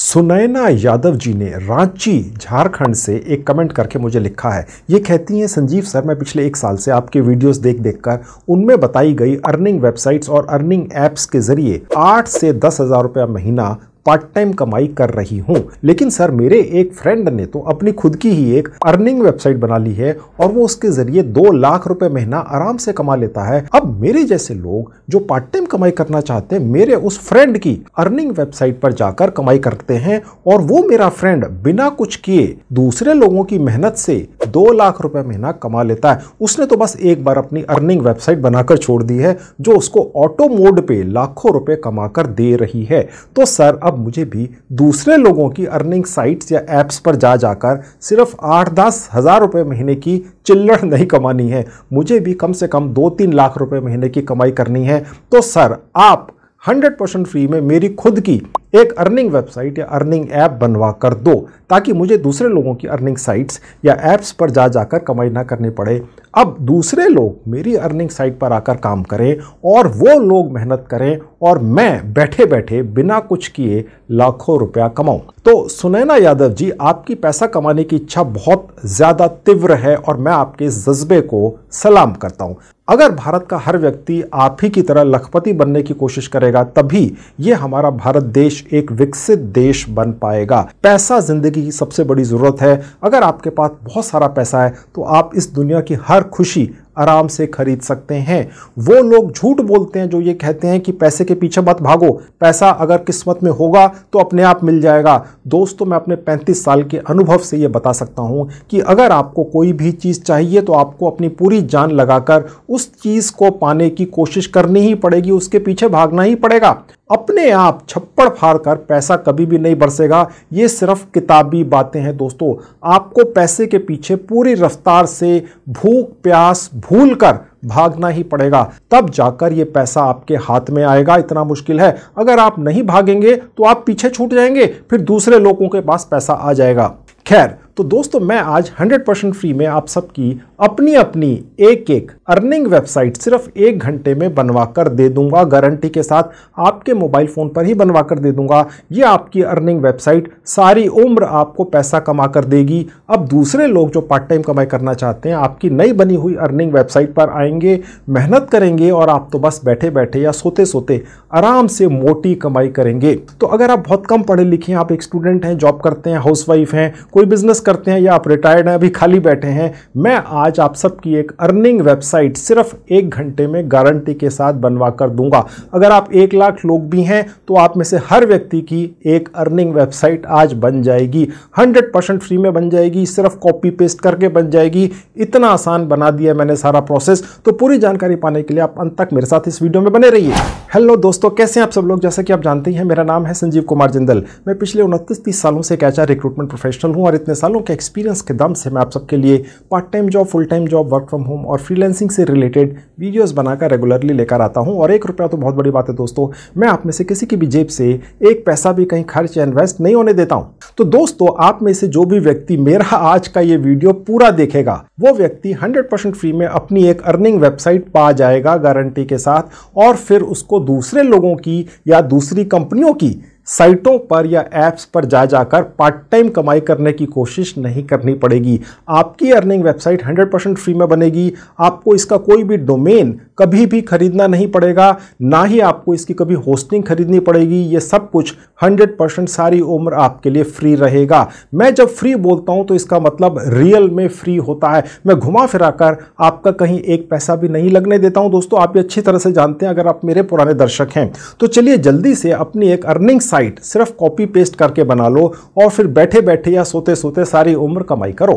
सुनैना यादव जी ने रांची झारखंड से एक कमेंट करके मुझे लिखा है ये कहती हैं संजीव सर मैं पिछले एक साल से आपके वीडियोस देख देख कर उनमें बताई गई अर्निंग वेबसाइट्स और अर्निंग ऐप्स के जरिए आठ से दस हज़ार रुपया महीना पार्ट टाइम कमाई कर रही हूँ लेकिन सर मेरे एक फ्रेंड ने तो अपनी खुद की ही एक अर्निंग वेबसाइट बना ली है और वो उसके जरिए दो लाख रुपए महीना आराम से कमा लेता है अब मेरे जैसे लोग जो पार्ट टाइम कमाई करना चाहते हैं मेरे उस फ्रेंड की अर्निंग वेबसाइट पर जाकर कमाई करते हैं और वो मेरा फ्रेंड बिना कुछ किए दूसरे लोगों की मेहनत से दो लाख रुपए महीना कमा लेता है उसने तो बस एक बार अपनी अर्निंग वेबसाइट बनाकर छोड़ दी है जो उसको ऑटो मोड पे लाखों रुपए कमाकर दे रही है तो सर अब अब मुझे भी दूसरे लोगों की अर्निंग साइट्स या ऐप्स पर जा जाकर सिर्फ आठ दस हज़ार रुपये महीने की चिल्लड़ नहीं कमानी है मुझे भी कम से कम दो तीन लाख रुपये महीने की कमाई करनी है तो सर आप 100% फ्री में मेरी खुद की एक अर्निंग वेबसाइट या अर्निंग ऐप बनवा कर दो ताकि मुझे दूसरे लोगों की अर्निंग साइट्स या ऐप्स पर जा जाकर कमाई ना करनी पड़े अब दूसरे लोग मेरी अर्निंग साइट पर आकर काम करें और वो लोग मेहनत करें और मैं बैठे बैठे बिना कुछ किए लाखों रुपया कमाऊं तो सुनैना यादव जी आपकी पैसा कमाने की इच्छा बहुत ज़्यादा तीव्र है और मैं आपके जज्बे को सलाम करता हूँ अगर भारत का हर व्यक्ति आप ही की तरह लखपति बनने की कोशिश करेगा तभी ये हमारा भारत देश एक विकसित देश बन पाएगा पैसा जिंदगी की सबसे बड़ी ज़रूरत है अगर आपके पास बहुत सारा पैसा है तो आप इस दुनिया की हर खुशी आराम से खरीद सकते हैं वो लोग झूठ बोलते हैं जो ये कहते हैं कि पैसे के पीछे मत भागो पैसा अगर किस्मत में होगा तो अपने आप मिल जाएगा दोस्तों मैं अपने 35 साल के अनुभव से ये बता सकता हूँ कि अगर आपको कोई भी चीज़ चाहिए तो आपको अपनी पूरी जान लगाकर उस चीज़ को पाने की कोशिश करनी ही पड़ेगी उसके पीछे भागना ही पड़ेगा अपने आप छप्पड़ फाड़ कर पैसा कभी भी नहीं बरसेगा ये सिर्फ किताबी बातें हैं दोस्तों आपको पैसे के पीछे पूरी रफ्तार से भूख प्यास भूल कर भागना ही पड़ेगा तब जाकर ये पैसा आपके हाथ में आएगा इतना मुश्किल है अगर आप नहीं भागेंगे तो आप पीछे छूट जाएंगे फिर दूसरे लोगों के पास पैसा आ जाएगा खैर तो दोस्तों मैं आज 100% फ्री में आप सबकी अपनी अपनी एक एक अर्निंग वेबसाइट सिर्फ एक घंटे में बनवा कर दे दूंगा गारंटी के साथ आपके मोबाइल फ़ोन पर ही बनवा कर दे दूंगा ये आपकी अर्निंग वेबसाइट सारी उम्र आपको पैसा कमा कर देगी अब दूसरे लोग जो पार्ट टाइम कमाई करना चाहते हैं आपकी नई बनी हुई अर्निंग वेबसाइट पर आएंगे मेहनत करेंगे और आप तो बस बैठे बैठे या सोते सोते आराम से मोटी कमाई करेंगे तो अगर आप बहुत कम पढ़े लिखे हैं आप एक स्टूडेंट हैं जॉब करते हैं हाउस हैं कोई बिजनेस करते हैं या आप रिटायर्ड हैं अभी खाली बैठे हैं मैं आज आप सबकी एक अर्निंग वेबसाइट सिर्फ एक घंटे में गारंटी के साथ बनवा कर दूंगा अगर आप एक लाख लोग भी हैं तो आप में से हर व्यक्ति की एक अर्निंग वेबसाइट आज बन जाएगी हंड्रेड फ्री में बन जाएगी सिर्फ कॉपी पेस्ट करके बन जाएगी इतना आसान बना दिया मैंने सारा प्रोसेस तो पूरी जानकारी पाने के लिए आप अंत तक मेरे साथ इस वीडियो में बने रहिए हेलो दोस्तों कैसे हैं आप सब लोग जैसा कि आप जानते हैं मेरा नाम है संजीव कुमार जिंदल मैं पिछले उनतीस तीस सालों से एक एच रिक्रूटमेंट प्रोफेशनल हूं और इतने साल सालों के एक्सपीरियंस के दम से मैं आप सबके लिए part time job full time job work from home और फ्रीलैंसिंग से रिलेटेड वीडियोस बनाकर रेगुलरली लेकर आता हूं और एक रुपया तो बहुत बड़ी बात है दोस्तों मैं आप में से किसी की भी जेब से एक पैसा भी कहीं खर्च या इन्वेस्ट नहीं होने देता हूँ तो दोस्तों आप में से जो भी व्यक्ति मेरा आज का ये वीडियो पूरा देखेगा वो व्यक्ति हंड्रेड फ्री में अपनी एक अर्निंग वेबसाइट पा जाएगा गारंटी के साथ और फिर उसको दूसरे लोगों की या दूसरी कंपनियों की साइटों पर या ऐप्स पर जा जाकर पार्ट टाइम कमाई करने की कोशिश नहीं करनी पड़ेगी आपकी अर्निंग वेबसाइट 100 परसेंट फ्री में बनेगी आपको इसका कोई भी डोमेन कभी भी खरीदना नहीं पड़ेगा ना ही आपको इसकी कभी होस्टिंग खरीदनी पड़ेगी ये सब कुछ 100 परसेंट सारी उम्र आपके लिए फ्री रहेगा मैं जब फ्री बोलता हूँ तो इसका मतलब रियल में फ्री होता है मैं घुमा फिरा कर आपका कहीं एक पैसा भी नहीं लगने देता हूँ दोस्तों आप ये अच्छी तरह से जानते हैं अगर आप मेरे पुराने दर्शक हैं तो चलिए जल्दी से अपनी एक अर्निंग साइट साइट सिर्फ कॉपी पेस्ट करके बना लो और फिर बैठे बैठे या सोते सोते सारी उम्र कमाई करो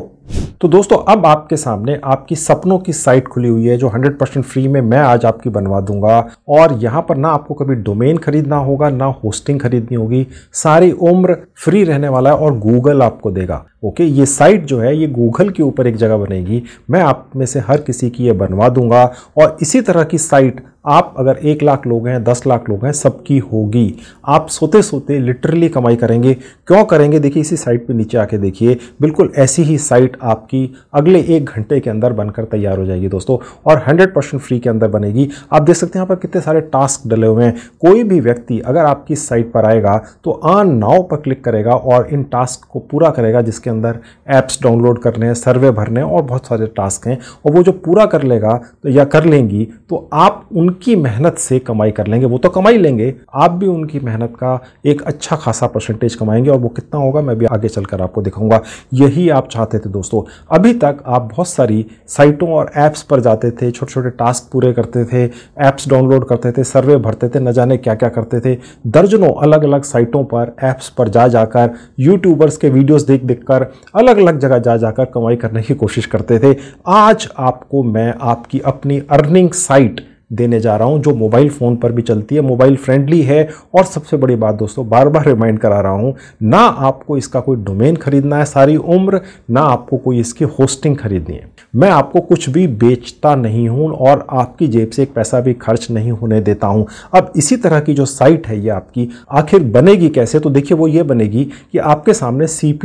तो दोस्तों अब आपके सामने आपकी सपनों की साइट खुली हुई है जो 100 परसेंट फ्री में मैं आज आपकी बनवा दूंगा और यहाँ पर ना आपको कभी डोमेन खरीदना होगा ना होस्टिंग खरीदनी होगी सारी उम्र फ्री रहने वाला है और गूगल आपको देगा ओके ये साइट जो है ये गूगल के ऊपर एक जगह बनेगी मैं आप में से हर किसी की ये बनवा दूंगा और इसी तरह की साइट आप अगर एक लाख लोग हैं दस लाख लोग हैं सबकी होगी आप सोते सोते लिटरली कमाई करेंगे क्यों करेंगे देखिए इसी साइट पे नीचे आके देखिए बिल्कुल ऐसी ही साइट मार्केट आपकी अगले एक घंटे के अंदर बनकर तैयार हो जाएगी दोस्तों और 100 परसेंट फ्री के अंदर बनेगी आप देख सकते हैं यहाँ पर कितने सारे टास्क डले हुए हैं कोई भी व्यक्ति अगर आपकी साइट पर आएगा तो आन नाव पर क्लिक करेगा और इन टास्क को पूरा करेगा जिसके अंदर ऐप्स डाउनलोड करने हैं सर्वे भरने हैं और बहुत सारे टास्क हैं और वो जो पूरा कर लेगा तो या कर लेंगी तो आप उनकी मेहनत से कमाई कर लेंगे वो तो कमाई लेंगे आप भी उनकी मेहनत का एक अच्छा खासा परसेंटेज कमाएंगे और वो कितना होगा मैं भी आगे चलकर आपको दिखाऊंगा यही आप चाहते थे दोस्तों दोस्तों अभी तक आप बहुत सारी साइटों और ऐप्स पर जाते थे छोटे छोटे टास्क पूरे करते थे ऐप्स डाउनलोड करते थे सर्वे भरते थे न जाने क्या क्या करते थे दर्जनों अलग अलग साइटों पर ऐप्स पर जा जाकर यूट्यूबर्स के वीडियोज़ देख देख कर अलग अलग जगह जा जाकर कमाई करने की कोशिश करते थे आज आपको मैं आपकी अपनी अर्निंग साइट देने जा रहा हूँ जो मोबाइल फ़ोन पर भी चलती है मोबाइल फ्रेंडली है और सबसे बड़ी बात दोस्तों बार बार रिमाइंड करा रहा हूँ ना आपको इसका कोई डोमेन खरीदना है सारी उम्र ना आपको कोई इसकी होस्टिंग खरीदनी है मैं आपको कुछ भी बेचता नहीं हूँ और आपकी जेब से एक पैसा भी खर्च नहीं होने देता हूँ अब इसी तरह की जो साइट है ये आपकी आखिर बनेगी कैसे तो देखिए वो ये बनेगी कि आपके सामने सी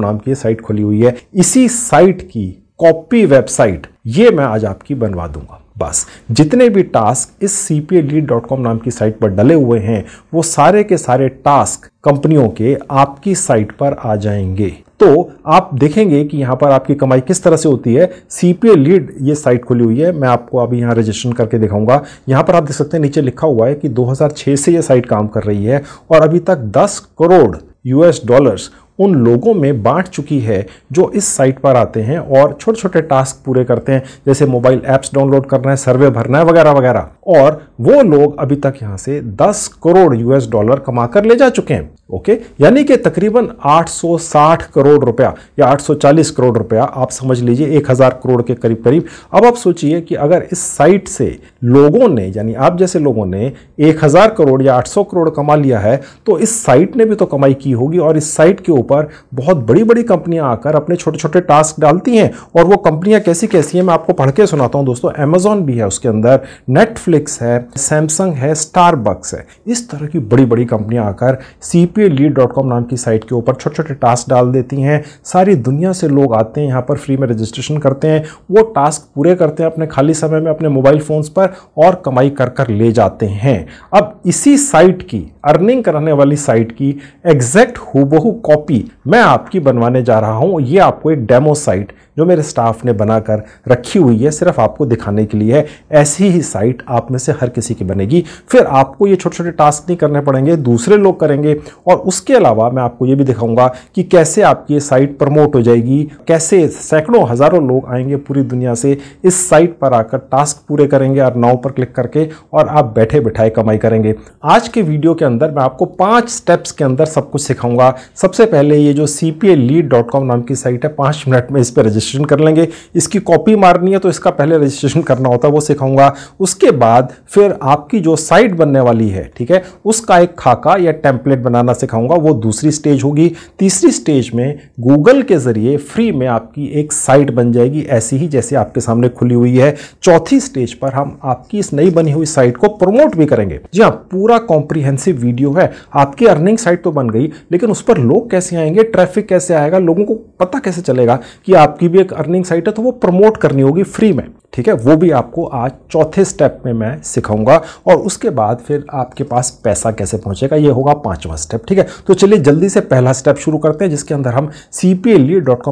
नाम की साइट खुली हुई है इसी साइट की कॉपी वेबसाइट ये मैं आज आपकी बनवा दूंगा बस जितने भी टास्क इस सी नाम की साइट पर डले हुए हैं वो सारे के सारे टास्क कंपनियों के आपकी साइट पर आ जाएंगे तो आप देखेंगे कि यहाँ पर आपकी कमाई किस तरह से होती है सी पी लीड ये साइट खुली हुई है मैं आपको अभी यहाँ रजिस्ट्रेशन करके दिखाऊंगा यहाँ पर आप देख सकते हैं नीचे लिखा हुआ है कि 2006 से ये साइट काम कर रही है और अभी तक 10 करोड़ यूएस डॉलर्स उन लोगों में बांट चुकी है जो इस साइट पर आते हैं और छोटे छोटे टास्क पूरे करते हैं जैसे मोबाइल ऐप्स डाउनलोड करना है सर्वे भरना है वगैरह वगैरह और वो लोग अभी तक यहाँ से 10 करोड़ यूएस डॉलर कमा कर ले जा चुके हैं ओके यानी कि तकरीबन 860 करोड़ रुपया या 840 करोड़ रुपया आप समझ लीजिए 1000 करोड़ के करीब करीब अब आप सोचिए कि अगर इस साइट से लोगों ने यानी आप जैसे लोगों ने 1000 करोड़ या 800 करोड़ कमा लिया है तो इस साइट ने भी तो कमाई की होगी और इस साइट के ऊपर ऊपर बहुत बड़ी बड़ी कंपनियां आकर अपने छोटे छोटे टास्क डालती हैं और वो कंपनियां कैसी कैसी हैं मैं आपको पढ़ के सुनाता हूं दोस्तों अमेजोन भी है उसके अंदर नेटफ्लिक्स है सैमसंग है स्टारबक्स है इस तरह की बड़ी बड़ी कंपनियां आकर सी e नाम की साइट के ऊपर छोटे छोटे टास्क डाल देती हैं सारी दुनिया से लोग आते हैं यहाँ पर फ्री में रजिस्ट्रेशन करते हैं वो टास्क पूरे करते हैं अपने खाली समय में अपने मोबाइल फ़ोन्स पर और कमाई कर कर ले जाते हैं अब इसी साइट की अर्निंग कराने वाली साइट की एग्जैक्ट हुबहू कॉपी होगी मैं आपकी बनवाने जा रहा हूँ ये आपको एक डेमो साइट जो मेरे स्टाफ ने बनाकर रखी हुई है सिर्फ आपको दिखाने के लिए है ऐसी ही साइट आप में से हर किसी की बनेगी फिर आपको ये छोटे छोटे टास्क नहीं करने पड़ेंगे दूसरे लोग करेंगे और उसके अलावा मैं आपको ये भी दिखाऊंगा कि कैसे आपकी ये साइट प्रमोट हो जाएगी कैसे सैकड़ों हज़ारों लोग आएंगे पूरी दुनिया से इस साइट पर आकर टास्क पूरे करेंगे और नाव पर क्लिक करके और आप बैठे बैठाए कमाई करेंगे आज के वीडियो के अंदर मैं आपको पाँच स्टेप्स के अंदर सब कुछ सिखाऊंगा सबसे पहले पहले ये जो C P lead dot com नाम की साइट है पाँच मिनट में इस पर रजिस्ट्रेशन कर लेंगे इसकी कॉपी मारनी है तो इसका पहले रजिस्ट्रेशन करना होता है वो सिखाऊंगा उसके बाद फिर आपकी जो साइट बनने वाली है ठीक है उसका एक खाका या टेम्पलेट बनाना सिखाऊंगा वो दूसरी स्टेज होगी तीसरी स्टेज में गूगल के ज़रिए फ्री में आपकी एक साइट बन जाएगी ऐसी ही जैसे आपके सामने खुली हुई है चौथी स्टेज पर हम आपकी इस नई बनी हुई साइट को प्रमोट भी करेंगे जी हाँ पूरा कॉम्प्रीहेंसिव वीडियो है आपकी अर्निंग साइट तो बन गई लेकिन उस पर लोग कैसे आएंगे ट्रैफिक कैसे आएगा लोगों को पता कैसे चलेगा कि आपकी भी एक अर्निंग साइट है तो वो प्रमोट करनी होगी फ्री में ठीक है वो भी आपको आज चौथे स्टेप में मैं सिखाऊंगा और उसके बाद फिर आपके पास पैसा कैसे पहुंचेगा ये होगा पांचवा स्टेप ठीक है तो चलिए जल्दी से पहला स्टेप शुरू करते हैं जिसके अंदर हम सी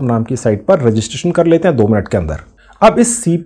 नाम की साइट पर रजिस्ट्रेशन कर लेते हैं दो मिनट के अंदर अब इस सी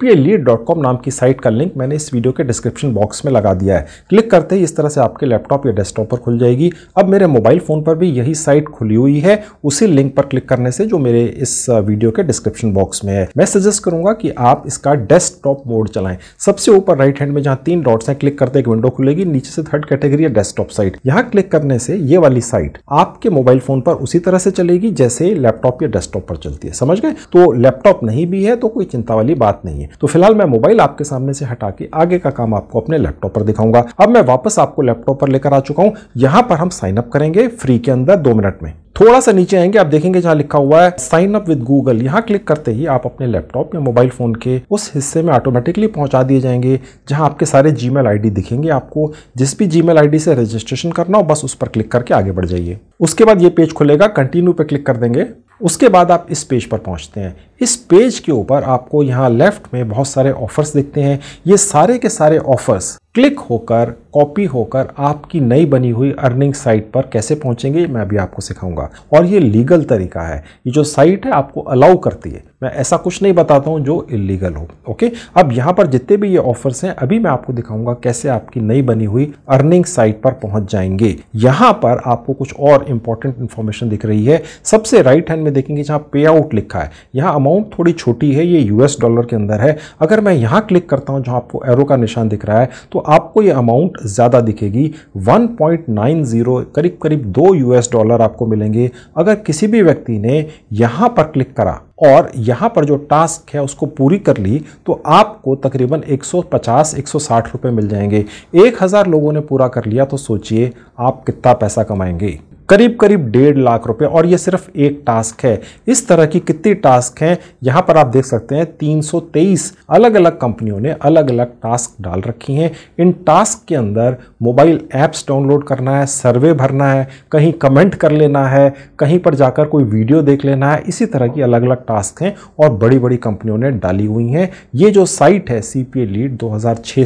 नाम की साइट का लिंक मैंने इस वीडियो के डिस्क्रिप्शन बॉक्स में लगा दिया है क्लिक करते ही इस तरह से आपके लैपटॉप या डेस्कटॉप पर खुल जाएगी अब मेरे मोबाइल फ़ोन पर भी यही साइट खुली हुई है उसी लिंक पर क्लिक करने से जो मेरे इस वीडियो के डिस्क्रिप्शन बॉक्स में है मैं सजेस्ट करूंगा कि आप इसका डेस्कटॉप मोड चलाएं सबसे ऊपर राइट हैंड में जहाँ तीन डॉट्स हैं क्लिक करते एक विंडो खुलेगी नीचे से थर्ड कैटेगरी है डेस्कटॉप साइट यहाँ क्लिक करने से ये वाली साइट आपके मोबाइल फ़ोन पर उसी तरह से चलेगी जैसे लैपटॉप या डेस्कटॉप पर चलती है समझ गए तो लैपटॉप नहीं भी है तो कोई चिंता वाली वाली बात नहीं है तो फिलहाल मैं मोबाइल आपके सामने से हटा के आगे का काम आपको अपने लैपटॉप पर दिखाऊंगा अब मैं वापस आपको लैपटॉप पर लेकर आ चुका हूं यहां पर हम साइन अप करेंगे फ्री के अंदर दो मिनट में थोड़ा सा नीचे आएंगे आप देखेंगे जहां लिखा हुआ है साइन अप विद गूगल यहां क्लिक करते ही आप अपने लैपटॉप या मोबाइल फोन के उस हिस्से में ऑटोमेटिकली पहुंचा दिए जाएंगे जहां आपके सारे जी मेल दिखेंगे आपको जिस भी जी मेल से रजिस्ट्रेशन करना हो बस उस पर क्लिक करके आगे बढ़ जाइए उसके बाद ये पेज खुलेगा कंटिन्यू पे क्लिक कर देंगे उसके बाद आप इस पेज पर पहुंचते हैं इस पेज के ऊपर आपको यहाँ लेफ्ट में बहुत सारे ऑफर्स दिखते हैं ये सारे के सारे ऑफर्स क्लिक होकर कॉपी होकर आपकी नई बनी हुई अर्निंग साइट पर कैसे पहुंचेंगे मैं अभी आपको सिखाऊंगा और ये लीगल तरीका है ये जो साइट है आपको अलाउ करती है मैं ऐसा कुछ नहीं बताता हूं जो इलीगल हो ओके अब यहां पर जितने भी ये ऑफर्स हैं अभी मैं आपको दिखाऊंगा कैसे आपकी नई बनी हुई अर्निंग साइट पर पहुंच जाएंगे यहां पर आपको कुछ और इंपॉर्टेंट इंफॉर्मेशन दिख रही है सबसे राइट हैंड में देखेंगे जहां पे आउट लिखा है यहां अमाउंट अमाउंट थोड़ी छोटी है ये यूएस डॉलर के अंदर है अगर मैं यहाँ क्लिक करता हूँ जहाँ आपको एरो का निशान दिख रहा है तो आपको ये अमाउंट ज़्यादा दिखेगी 1.90 करीब करीब दो यूएस डॉलर आपको मिलेंगे अगर किसी भी व्यक्ति ने यहाँ पर क्लिक करा और यहाँ पर जो टास्क है उसको पूरी कर ली तो आपको तकरीबन 150-160 रुपए मिल जाएंगे 1000 लोगों ने पूरा कर लिया तो सोचिए आप कितना पैसा कमाएंगे करीब करीब डेढ़ लाख रुपए और ये सिर्फ एक टास्क है इस तरह की कितनी टास्क हैं यहाँ पर आप देख सकते हैं 323 अलग अलग कंपनियों ने अलग अलग टास्क डाल रखी हैं इन टास्क के अंदर मोबाइल ऐप्स डाउनलोड करना है सर्वे भरना है कहीं कमेंट कर लेना है कहीं पर जाकर कोई वीडियो देख लेना है इसी तरह की अलग अलग टास्क हैं और बड़ी बड़ी कंपनियों ने डाली हुई हैं ये जो साइट है सी लीड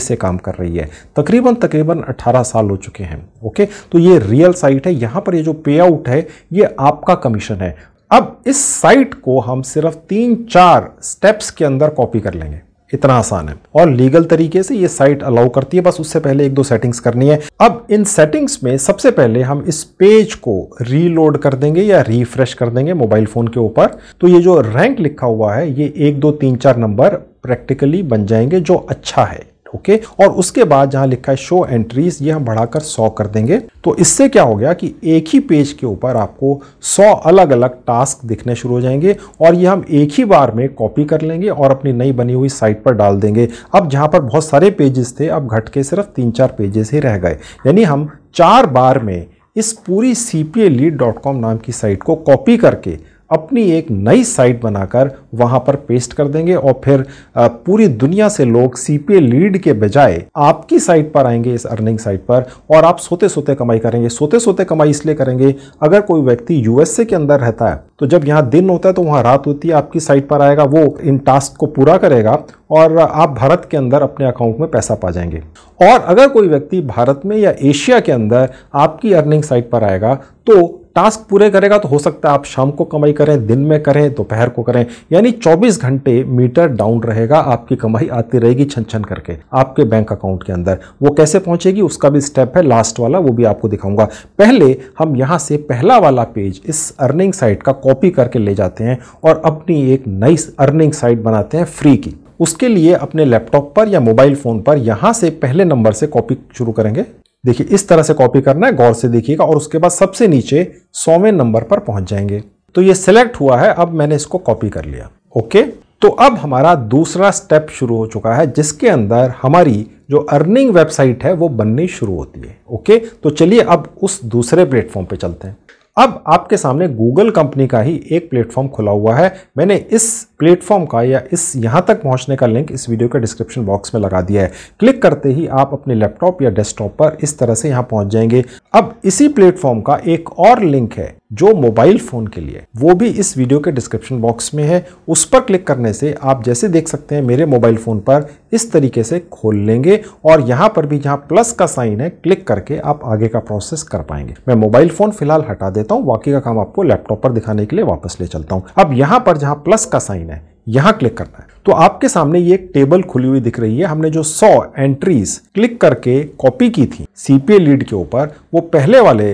से काम कर रही है तकरीबन तकरीबन अट्ठारह साल हो चुके हैं ओके तो ये रियल साइट है यहाँ पर ये जो पे आउट है ये आपका कमीशन है अब इस साइट को हम सिर्फ तीन चार स्टेप्स के अंदर कॉपी कर लेंगे इतना आसान है और लीगल तरीके से ये साइट अलाउ करती है बस उससे पहले एक दो सेटिंग्स करनी है अब इन सेटिंग्स में सबसे पहले हम इस पेज को रीलोड कर देंगे या रिफ्रेश कर देंगे मोबाइल फ़ोन के ऊपर तो ये जो रैंक लिखा हुआ है ये एक दो तीन चार नंबर प्रैक्टिकली बन जाएंगे जो अच्छा है ओके और उसके बाद जहां लिखा है शो एंट्रीज ये हम बढ़ाकर सौ कर देंगे तो इससे क्या हो गया कि एक ही पेज के ऊपर आपको सौ अलग अलग टास्क दिखने शुरू हो जाएंगे और ये हम एक ही बार में कॉपी कर लेंगे और अपनी नई बनी हुई साइट पर डाल देंगे अब जहां पर बहुत सारे पेजेस थे अब घट के सिर्फ तीन चार पेजेस ही रह गए यानी हम चार बार में इस पूरी सी नाम की साइट को कॉपी करके अपनी एक नई साइट बनाकर वहां पर पेस्ट कर देंगे और फिर पूरी दुनिया से लोग सीपीए लीड के बजाय आपकी साइट पर आएंगे इस अर्निंग साइट पर और आप सोते सोते कमाई करेंगे सोते सोते कमाई इसलिए करेंगे अगर कोई व्यक्ति यूएसए के अंदर रहता है तो जब यहाँ दिन होता है तो वहाँ रात होती है आपकी साइट पर आएगा वो इन टास्क को पूरा करेगा और आप भारत के अंदर अपने अकाउंट में पैसा पा जाएंगे और अगर कोई व्यक्ति भारत में या एशिया के अंदर आपकी अर्निंग साइट पर आएगा तो टास्क पूरे करेगा तो हो सकता है आप शाम को कमाई करें दिन में करें दोपहर को करें यानी 24 घंटे मीटर डाउन रहेगा आपकी कमाई आती रहेगी छन छन करके आपके बैंक अकाउंट के अंदर वो कैसे पहुंचेगी उसका भी स्टेप है लास्ट वाला वो भी आपको दिखाऊंगा पहले हम यहाँ से पहला वाला पेज इस अर्निंग साइट का कॉपी करके ले जाते हैं और अपनी एक नई अर्निंग साइट बनाते हैं फ्री की उसके लिए अपने लैपटॉप पर या मोबाइल फ़ोन पर यहाँ से पहले नंबर से कॉपी शुरू करेंगे देखिए इस तरह से कॉपी करना है गौर से देखिएगा और उसके बाद सबसे नीचे सौवें नंबर पर पहुंच जाएंगे तो ये सिलेक्ट हुआ है अब मैंने इसको कॉपी कर लिया ओके तो अब हमारा दूसरा स्टेप शुरू हो चुका है जिसके अंदर हमारी जो अर्निंग वेबसाइट है वो बननी शुरू होती है ओके तो चलिए अब उस दूसरे प्लेटफॉर्म पे चलते हैं अब आपके सामने गूगल कंपनी का ही एक प्लेटफॉर्म खुला हुआ है मैंने इस प्लेटफॉर्म का या इस यहाँ तक पहुँचने का लिंक इस वीडियो के डिस्क्रिप्शन बॉक्स में लगा दिया है क्लिक करते ही आप अपने लैपटॉप या डेस्कटॉप पर इस तरह से यहाँ पहुँच जाएंगे अब इसी प्लेटफॉर्म का एक और लिंक है जो मोबाइल फ़ोन के लिए वो भी इस वीडियो के डिस्क्रिप्शन बॉक्स में है उस पर क्लिक करने से आप जैसे देख सकते हैं मेरे मोबाइल फ़ोन पर इस तरीके से खोल लेंगे और यहाँ पर भी जहाँ प्लस का साइन है क्लिक करके आप आगे का प्रोसेस कर पाएंगे मैं मोबाइल फ़ोन फिलहाल हटा देता हूँ बाकी का काम आपको लैपटॉप पर दिखाने के लिए वापस ले चलता हूँ अब यहाँ पर जहाँ प्लस का साइन है यहां क्लिक करना है तो आपके सामने ये एक टेबल खुली हुई दिख रही है हमने जो 100 एंट्रीज क्लिक करके कॉपी की थी सीपीए लीड के ऊपर वो पहले वाले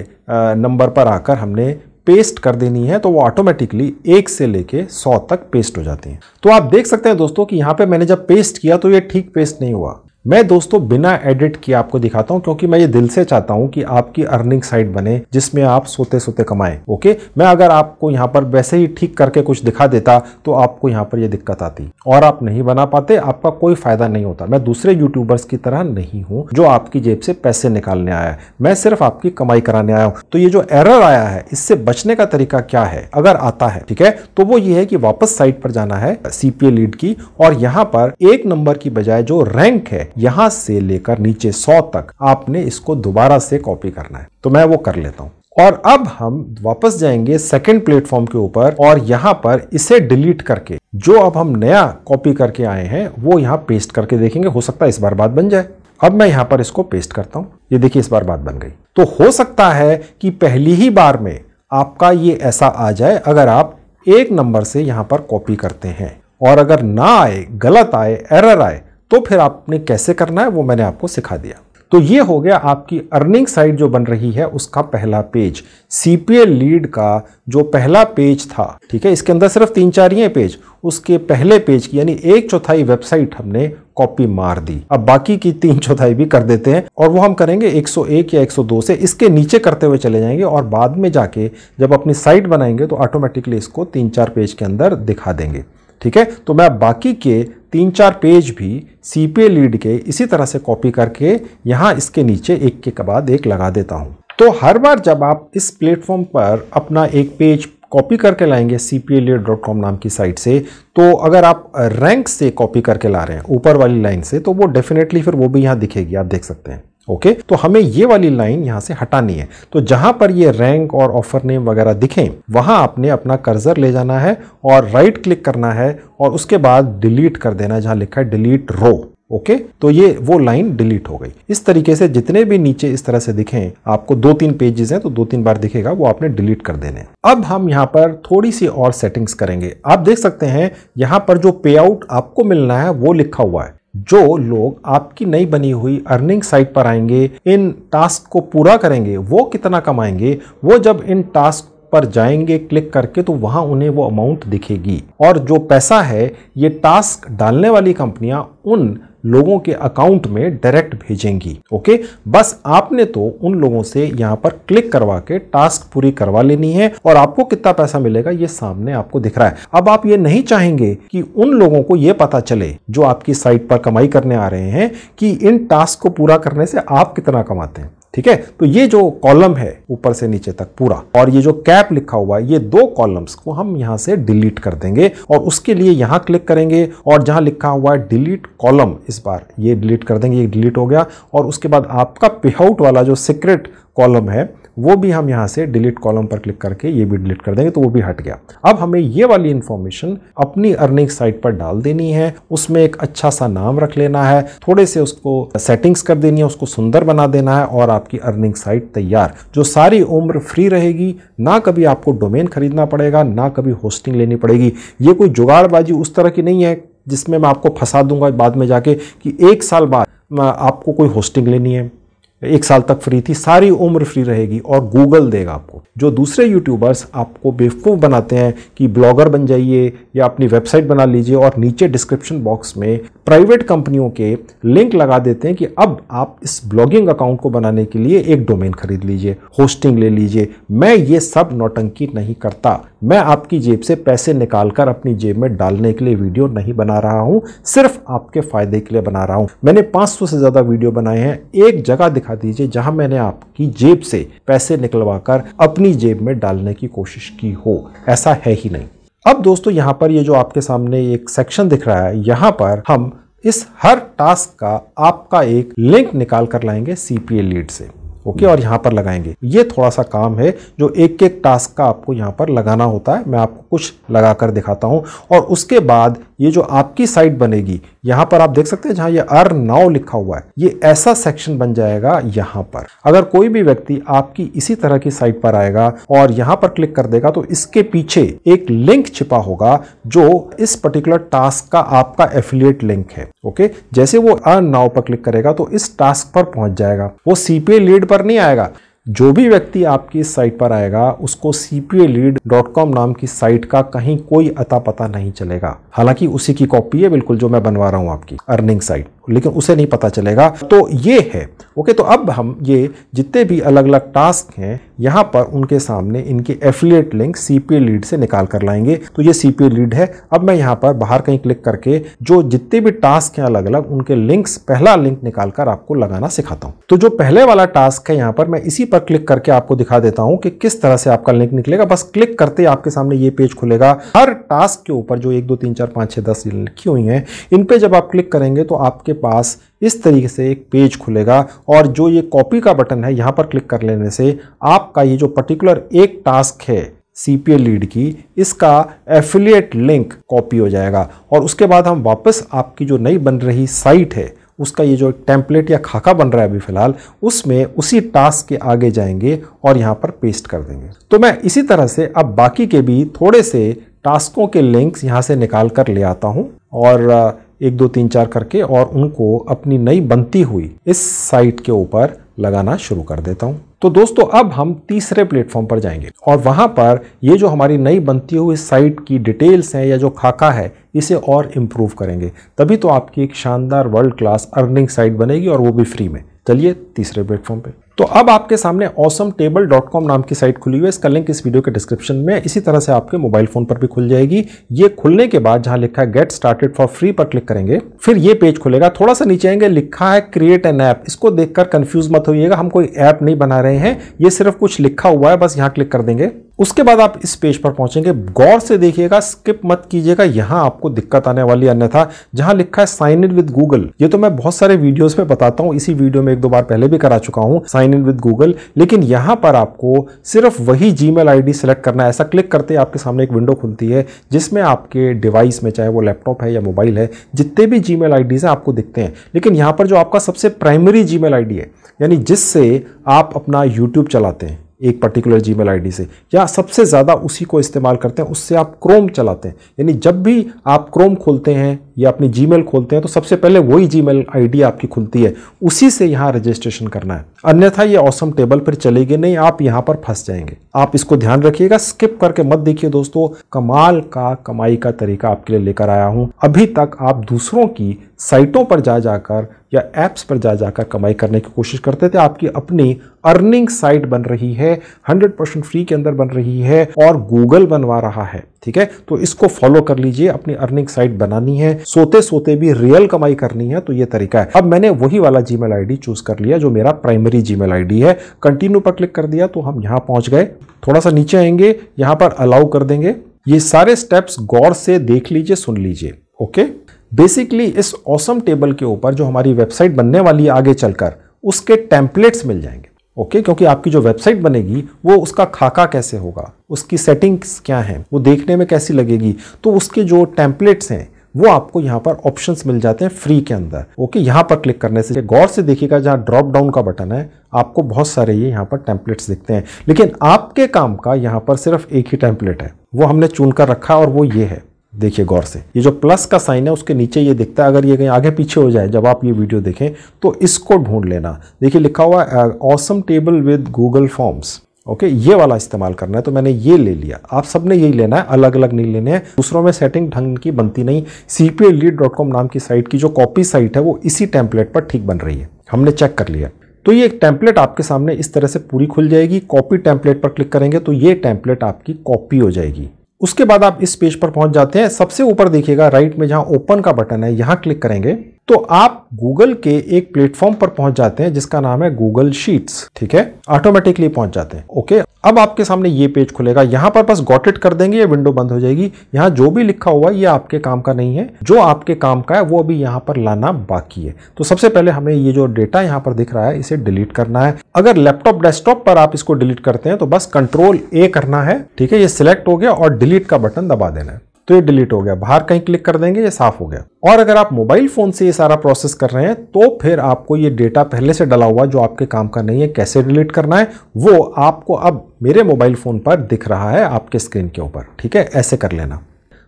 नंबर पर आकर हमने पेस्ट कर देनी है तो वो ऑटोमेटिकली एक से लेके सौ तक पेस्ट हो जाती है तो आप देख सकते हैं दोस्तों कि यहाँ पे मैंने जब पेस्ट किया तो ये ठीक पेस्ट नहीं हुआ मैं दोस्तों बिना एडिट किए आपको दिखाता हूँ क्योंकि मैं ये दिल से चाहता हूँ कि आपकी अर्निंग साइट बने जिसमें आप सोते सोते कमाएं ओके मैं अगर आपको यहाँ पर वैसे ही ठीक करके कुछ दिखा देता तो आपको यहाँ पर ये दिक्कत आती और आप नहीं बना पाते आपका कोई फायदा नहीं होता मैं दूसरे यूट्यूबर्स की तरह नहीं हूँ जो आपकी जेब से पैसे निकालने आया है मैं सिर्फ आपकी कमाई कराने आया हूँ तो ये जो एरर आया है इससे बचने का तरीका क्या है अगर आता है ठीक है तो वो ये है कि वापस साइट पर जाना है सीपीए लीड की और यहाँ पर एक नंबर की बजाय जो रैंक है यहां यहाँ से लेकर नीचे सौ तक आपने इसको दोबारा से कॉपी करना है तो मैं वो कर लेता हूँ और अब हम वापस जाएंगे सेकेंड प्लेटफॉर्म के ऊपर और यहाँ पर इसे डिलीट करके जो अब हम नया कॉपी करके आए हैं वो यहाँ पेस्ट करके देखेंगे हो सकता है इस बार बात बन जाए अब मैं यहाँ पर इसको पेस्ट करता हूँ ये देखिए इस बार बात बन गई तो हो सकता है कि पहली ही बार में आपका ये ऐसा आ जाए अगर आप एक नंबर से यहाँ पर कॉपी करते हैं और अगर ना आए गलत आए एरर आए तो फिर आपने कैसे करना है वो मैंने आपको सिखा दिया तो ये हो गया आपकी अर्निंग साइड जो बन रही है उसका पहला पेज सीपीए लीड का जो पहला पेज था ठीक है इसके अंदर सिर्फ तीन चार ही पेज उसके पहले पेज की यानी एक चौथाई वेबसाइट हमने कॉपी मार दी अब बाकी की तीन चौथाई भी कर देते हैं और वो हम करेंगे 101 या 102 से इसके नीचे करते हुए चले जाएंगे और बाद में जाके जब अपनी साइट बनाएंगे तो ऑटोमेटिकली इसको तीन चार पेज के अंदर दिखा देंगे ठीक है तो मैं बाकी के तीन चार पेज भी सी पी लीड के इसी तरह से कॉपी करके यहाँ इसके नीचे एक के बाद एक लगा देता हूँ तो हर बार जब आप इस प्लेटफॉर्म पर अपना एक पेज कॉपी करके लाएंगे सी पी नाम की साइट से तो अगर आप रैंक से कॉपी करके ला रहे हैं ऊपर वाली लाइन से तो वो डेफिनेटली फिर वो भी यहाँ दिखेगी आप देख सकते हैं ओके तो हमें ये वाली लाइन यहां से हटानी है तो जहां पर ये रैंक और ऑफर नेम वगैरह दिखें वहां आपने अपना कर्जर ले जाना है और राइट क्लिक करना है और उसके बाद डिलीट कर देना है जहाँ लिखा है डिलीट रो ओके okay? तो ये वो लाइन डिलीट हो गई इस तरीके से जितने भी नीचे इस तरह से दिखें आपको दो तीन पेजेस हैं तो दो तीन बार दिखेगा वो आपने डिलीट कर देने अब हम यहाँ पर थोड़ी सी और सेटिंग्स करेंगे आप देख सकते हैं यहाँ पर जो पे आउट आपको मिलना है वो लिखा हुआ है जो लोग आपकी नई बनी हुई अर्निंग साइट पर आएंगे इन टास्क को पूरा करेंगे वो कितना कमाएंगे वो जब इन टास्क पर जाएंगे क्लिक करके तो वहां उन्हें वो अमाउंट दिखेगी और जो पैसा है ये टास्क डालने वाली कंपनियां उन लोगों के अकाउंट में डायरेक्ट भेजेंगी ओके बस आपने तो उन लोगों से यहाँ पर क्लिक करवा के टास्क पूरी करवा लेनी है और आपको कितना पैसा मिलेगा ये सामने आपको दिख रहा है अब आप ये नहीं चाहेंगे कि उन लोगों को ये पता चले जो आपकी साइट पर कमाई करने आ रहे हैं कि इन टास्क को पूरा करने से आप कितना कमाते हैं ठीक है तो ये जो कॉलम है ऊपर से नीचे तक पूरा और ये जो कैप लिखा हुआ है ये दो कॉलम्स को हम यहाँ से डिलीट कर देंगे और उसके लिए यहाँ क्लिक करेंगे और जहां लिखा हुआ है डिलीट कॉलम इस बार ये डिलीट कर देंगे ये डिलीट हो गया और उसके बाद आपका पेआउट वाला जो सीक्रेट कॉलम है वो भी हम यहाँ से डिलीट कॉलम पर क्लिक करके ये भी डिलीट कर देंगे तो वो भी हट गया अब हमें ये वाली इन्फॉर्मेशन अपनी अर्निंग साइट पर डाल देनी है उसमें एक अच्छा सा नाम रख लेना है थोड़े से उसको सेटिंग्स कर देनी है उसको सुंदर बना देना है और आपकी अर्निंग साइट तैयार जो सारी उम्र फ्री रहेगी ना कभी आपको डोमेन खरीदना पड़ेगा ना कभी होस्टिंग लेनी पड़ेगी ये कोई जुगाड़बाजी उस तरह की नहीं है जिसमें मैं आपको फंसा दूंगा बाद में जाके कि एक साल बाद आपको कोई होस्टिंग लेनी है एक साल तक फ्री थी सारी उम्र फ्री रहेगी और गूगल देगा आपको जो दूसरे यूट्यूबर्स आपको बेवकूफ़ बनाते हैं कि ब्लॉगर बन जाइए या अपनी वेबसाइट बना लीजिए और नीचे डिस्क्रिप्शन बॉक्स में प्राइवेट कंपनियों के लिंक लगा देते हैं कि अब आप इस ब्लॉगिंग अकाउंट को बनाने के लिए एक डोमेन खरीद लीजिए होस्टिंग ले लीजिए मैं ये सब नौटंकी नहीं करता मैं आपकी जेब से पैसे निकालकर अपनी जेब में डालने के लिए वीडियो नहीं बना रहा हूँ सिर्फ आपके फ़ायदे के लिए बना रहा हूँ मैंने 500 से ज़्यादा वीडियो बनाए हैं एक जगह दिखा दीजिए जहां मैंने आपकी जेब से पैसे निकलवाकर अपनी जेब में डालने की कोशिश की हो ऐसा है ही नहीं अब दोस्तों यहाँ पर ये जो आपके सामने एक सेक्शन दिख रहा है यहाँ पर हम इस हर टास्क का आपका एक लिंक निकाल कर लाएंगे सीपीए लीड से ओके और यहाँ पर लगाएंगे ये थोड़ा सा काम है जो एक एक टास्क का आपको यहाँ पर लगाना होता है मैं आपको कुछ लगा कर दिखाता हूँ और उसके बाद ये जो आपकी साइट बनेगी यहाँ पर आप देख सकते हैं जहाँ ये अर नाउ लिखा हुआ है ये ऐसा सेक्शन बन जाएगा यहाँ पर अगर कोई भी व्यक्ति आपकी इसी तरह की साइट पर आएगा और यहाँ पर क्लिक कर देगा तो इसके पीछे एक लिंक छिपा होगा जो इस पर्टिकुलर टास्क का आपका एफिलियट लिंक है ओके जैसे वो अर नाउ पर क्लिक करेगा तो इस टास्क पर पहुंच जाएगा वो सीपीए लीड पर नहीं आएगा जो भी व्यक्ति आपकी इस साइट पर आएगा उसको cpaLead.com नाम की साइट का कहीं कोई अता पता नहीं चलेगा हालांकि उसी की कॉपी है बिल्कुल जो मैं बनवा रहा हूं आपकी अर्निंग साइट लेकिन उसे नहीं पता चलेगा तो ये है ओके तो अब हम ये जितने भी अलग अलग टास्क हैं यहाँ पर उनके सामने इनके एफिलियट लिंक सी लीड से निकाल कर लाएंगे तो ये सी लीड है अब मैं यहाँ पर बाहर कहीं क्लिक करके जो जितने भी टास्क हैं अलग अलग उनके लिंक्स पहला लिंक निकाल कर आपको लगाना सिखाता हूँ तो जो पहले वाला टास्क है यहाँ पर मैं इसी पर क्लिक करके आपको दिखा देता हूं कि किस तरह से आपका लिंक निकलेगा बस क्लिक करते ही आपके सामने ये पेज खुलेगा हर टास्क के ऊपर जो एक दो तीन चार पाँच छः दस लिखी हुई हैं इन पर जब आप क्लिक करेंगे तो आपके पास इस तरीके से एक पेज खुलेगा और जो ये कॉपी का बटन है यहाँ पर क्लिक कर लेने से आपका ये जो पर्टिकुलर एक टास्क है सीपीए लीड की इसका एफिलिएट लिंक कॉपी हो जाएगा और उसके बाद हम वापस आपकी जो नई बन रही साइट है उसका ये जो टेम्पलेट या खाका बन रहा है अभी फ़िलहाल उसमें उसी टास्क के आगे जाएंगे और यहाँ पर पेस्ट कर देंगे तो मैं इसी तरह से अब बाकी के भी थोड़े से टास्कों के लिंक्स यहाँ से निकाल कर ले आता हूँ और एक दो तीन चार करके और उनको अपनी नई बनती हुई इस साइट के ऊपर लगाना शुरू कर देता हूँ तो दोस्तों अब हम तीसरे प्लेटफॉर्म पर जाएंगे और वहाँ पर ये जो हमारी नई बनती हुई साइट की डिटेल्स हैं या जो खाका है इसे और इम्प्रूव करेंगे तभी तो आपकी एक शानदार वर्ल्ड क्लास अर्निंग साइट बनेगी और वो भी फ्री में चलिए तीसरे प्लेटफॉर्म पे तो अब आपके सामने औसम टेबल डॉट कॉम नाम की साइट खुली हुई है इसका लिंक इस वीडियो के डिस्क्रिप्शन में इसी तरह से आपके मोबाइल फोन पर भी खुल जाएगी ये खुलने के बाद जहां लिखा है गेट स्टार्टेड फॉर फ्री पर क्लिक करेंगे फिर ये पेज खुलेगा थोड़ा सा नीचे आएंगे लिखा है क्रिएट एन ऐप इसको देखकर कंफ्यूज मत होइएगा हम कोई ऐप नहीं बना रहे हैं ये सिर्फ कुछ लिखा हुआ है बस यहाँ क्लिक कर देंगे उसके बाद आप इस पेज पर पहुंचेंगे गौर से देखिएगा स्किप मत कीजिएगा यहाँ आपको दिक्कत आने वाली अन्यथा जहाँ लिखा है साइन इन विद गूगल ये तो मैं बहुत सारे वीडियोस में बताता हूँ इसी वीडियो में एक दो बार पहले भी करा चुका हूँ साइन इन विद गूगल लेकिन यहाँ पर आपको सिर्फ वही जी मेल आई सेलेक्ट करना है ऐसा क्लिक करते आपके सामने एक विंडो खुलती है जिसमें आपके डिवाइस में चाहे वो लैपटॉप है या मोबाइल है जितने भी जी मेल हैं आपको दिखते हैं लेकिन यहाँ पर जो आपका सबसे प्राइमरी जी मेल है यानी जिससे आप अपना यूट्यूब चलाते हैं एक पर्टिकुलर जी मेल आई से या सबसे ज़्यादा उसी को इस्तेमाल करते हैं उससे आप क्रोम चलाते हैं यानी जब भी आप क्रोम खोलते हैं या अपनी जी खोलते हैं तो सबसे पहले वही जी मेल आपकी खुलती है उसी से यहाँ रजिस्ट्रेशन करना है अन्यथा ये औसम टेबल पर चलेगी नहीं आप यहाँ पर फंस जाएंगे आप इसको ध्यान रखिएगा स्किप करके मत देखिए दोस्तों कमाल का कमाई का तरीका आपके लिए लेकर आया हूँ अभी तक आप दूसरों की साइटों पर जा जाकर या ऐप्स पर जा जाकर कमाई करने की कोशिश करते थे आपकी अपनी अर्निंग साइट बन रही है 100 परसेंट फ्री के अंदर बन रही है और गूगल बनवा रहा है ठीक है तो इसको फॉलो कर लीजिए अपनी अर्निंग साइट बनानी है सोते सोते भी रियल कमाई करनी है तो ये तरीका है अब मैंने वही वाला जी मेल चूज कर लिया जो मेरा प्राइमरी जी मेल है कंटिन्यू पर क्लिक कर दिया तो हम यहाँ पहुंच गए थोड़ा सा नीचे आएंगे यहाँ पर अलाउ कर देंगे ये सारे स्टेप्स गौर से देख लीजिए सुन लीजिए ओके बेसिकली इस ऑसम टेबल के ऊपर जो हमारी वेबसाइट बनने वाली है आगे चलकर उसके टेम्पलेट्स मिल जाएंगे ओके okay, क्योंकि आपकी जो वेबसाइट बनेगी वो उसका खाका कैसे होगा उसकी सेटिंग्स क्या हैं वो देखने में कैसी लगेगी तो उसके जो टेम्पलेट्स हैं वो आपको यहाँ पर ऑप्शंस मिल जाते हैं फ्री के अंदर ओके यहाँ पर क्लिक करने से गौर से देखिएगा जहाँ ड्रॉप डाउन का बटन है आपको बहुत सारे ये यहाँ पर टेम्पलेट्स दिखते हैं लेकिन आपके काम का यहाँ पर सिर्फ एक ही टेम्पलेट है वो हमने चुनकर रखा और वो ये है देखिए गौर से ये जो प्लस का साइन है उसके नीचे ये दिखता है अगर ये कहीं आगे पीछे हो जाए जब आप ये वीडियो देखें तो इसको ढूंढ लेना देखिए लिखा हुआ awesome table with Google forms okay okay, ये वाला इस्तेमाल करना है तो मैंने ये ले लिया आप सबने यही लेना है अलग अलग नहीं लेने हैं दूसरों में सेटिंग ढंग की बनती नहीं सी नाम की साइट की जो कॉपी साइट है वो इसी टेम्पलेट पर ठीक बन रही है हमने चेक कर लिया तो ये एक टेम्पलेट आपके सामने इस तरह से पूरी खुल जाएगी कॉपी टेम्पलेट पर क्लिक करेंगे तो ये टेम्पलेट आपकी कॉपी हो जाएगी उसके बाद आप इस पेज पर पहुंच जाते हैं सबसे ऊपर देखिएगा राइट में जहां ओपन का बटन है यहां क्लिक करेंगे तो आप गूगल के एक प्लेटफॉर्म पर पहुंच जाते हैं जिसका नाम है गूगल शीट्स ठीक है ऑटोमेटिकली पहुंच जाते हैं ओके अब आपके सामने ये पेज खुलेगा यहां पर बस गॉट इट कर देंगे ये विंडो बंद हो जाएगी यहाँ जो भी लिखा हुआ है ये आपके काम का नहीं है जो आपके काम का है वो अभी यहां पर लाना बाकी है तो सबसे पहले हमें ये जो डेटा यहाँ पर दिख रहा है इसे डिलीट करना है अगर लैपटॉप डेस्कटॉप पर आप इसको डिलीट करते हैं तो बस कंट्रोल ए करना है ठीक है ये सिलेक्ट हो गया और डिलीट का बटन दबा देना है तो ये डिलीट हो गया बाहर कहीं क्लिक कर देंगे ये साफ हो गया और अगर आप मोबाइल फ़ोन से ये सारा प्रोसेस कर रहे हैं तो फिर आपको ये डेटा पहले से डला हुआ जो आपके काम का नहीं है कैसे डिलीट करना है वो आपको अब मेरे मोबाइल फ़ोन पर दिख रहा है आपके स्क्रीन के ऊपर ठीक है ऐसे कर लेना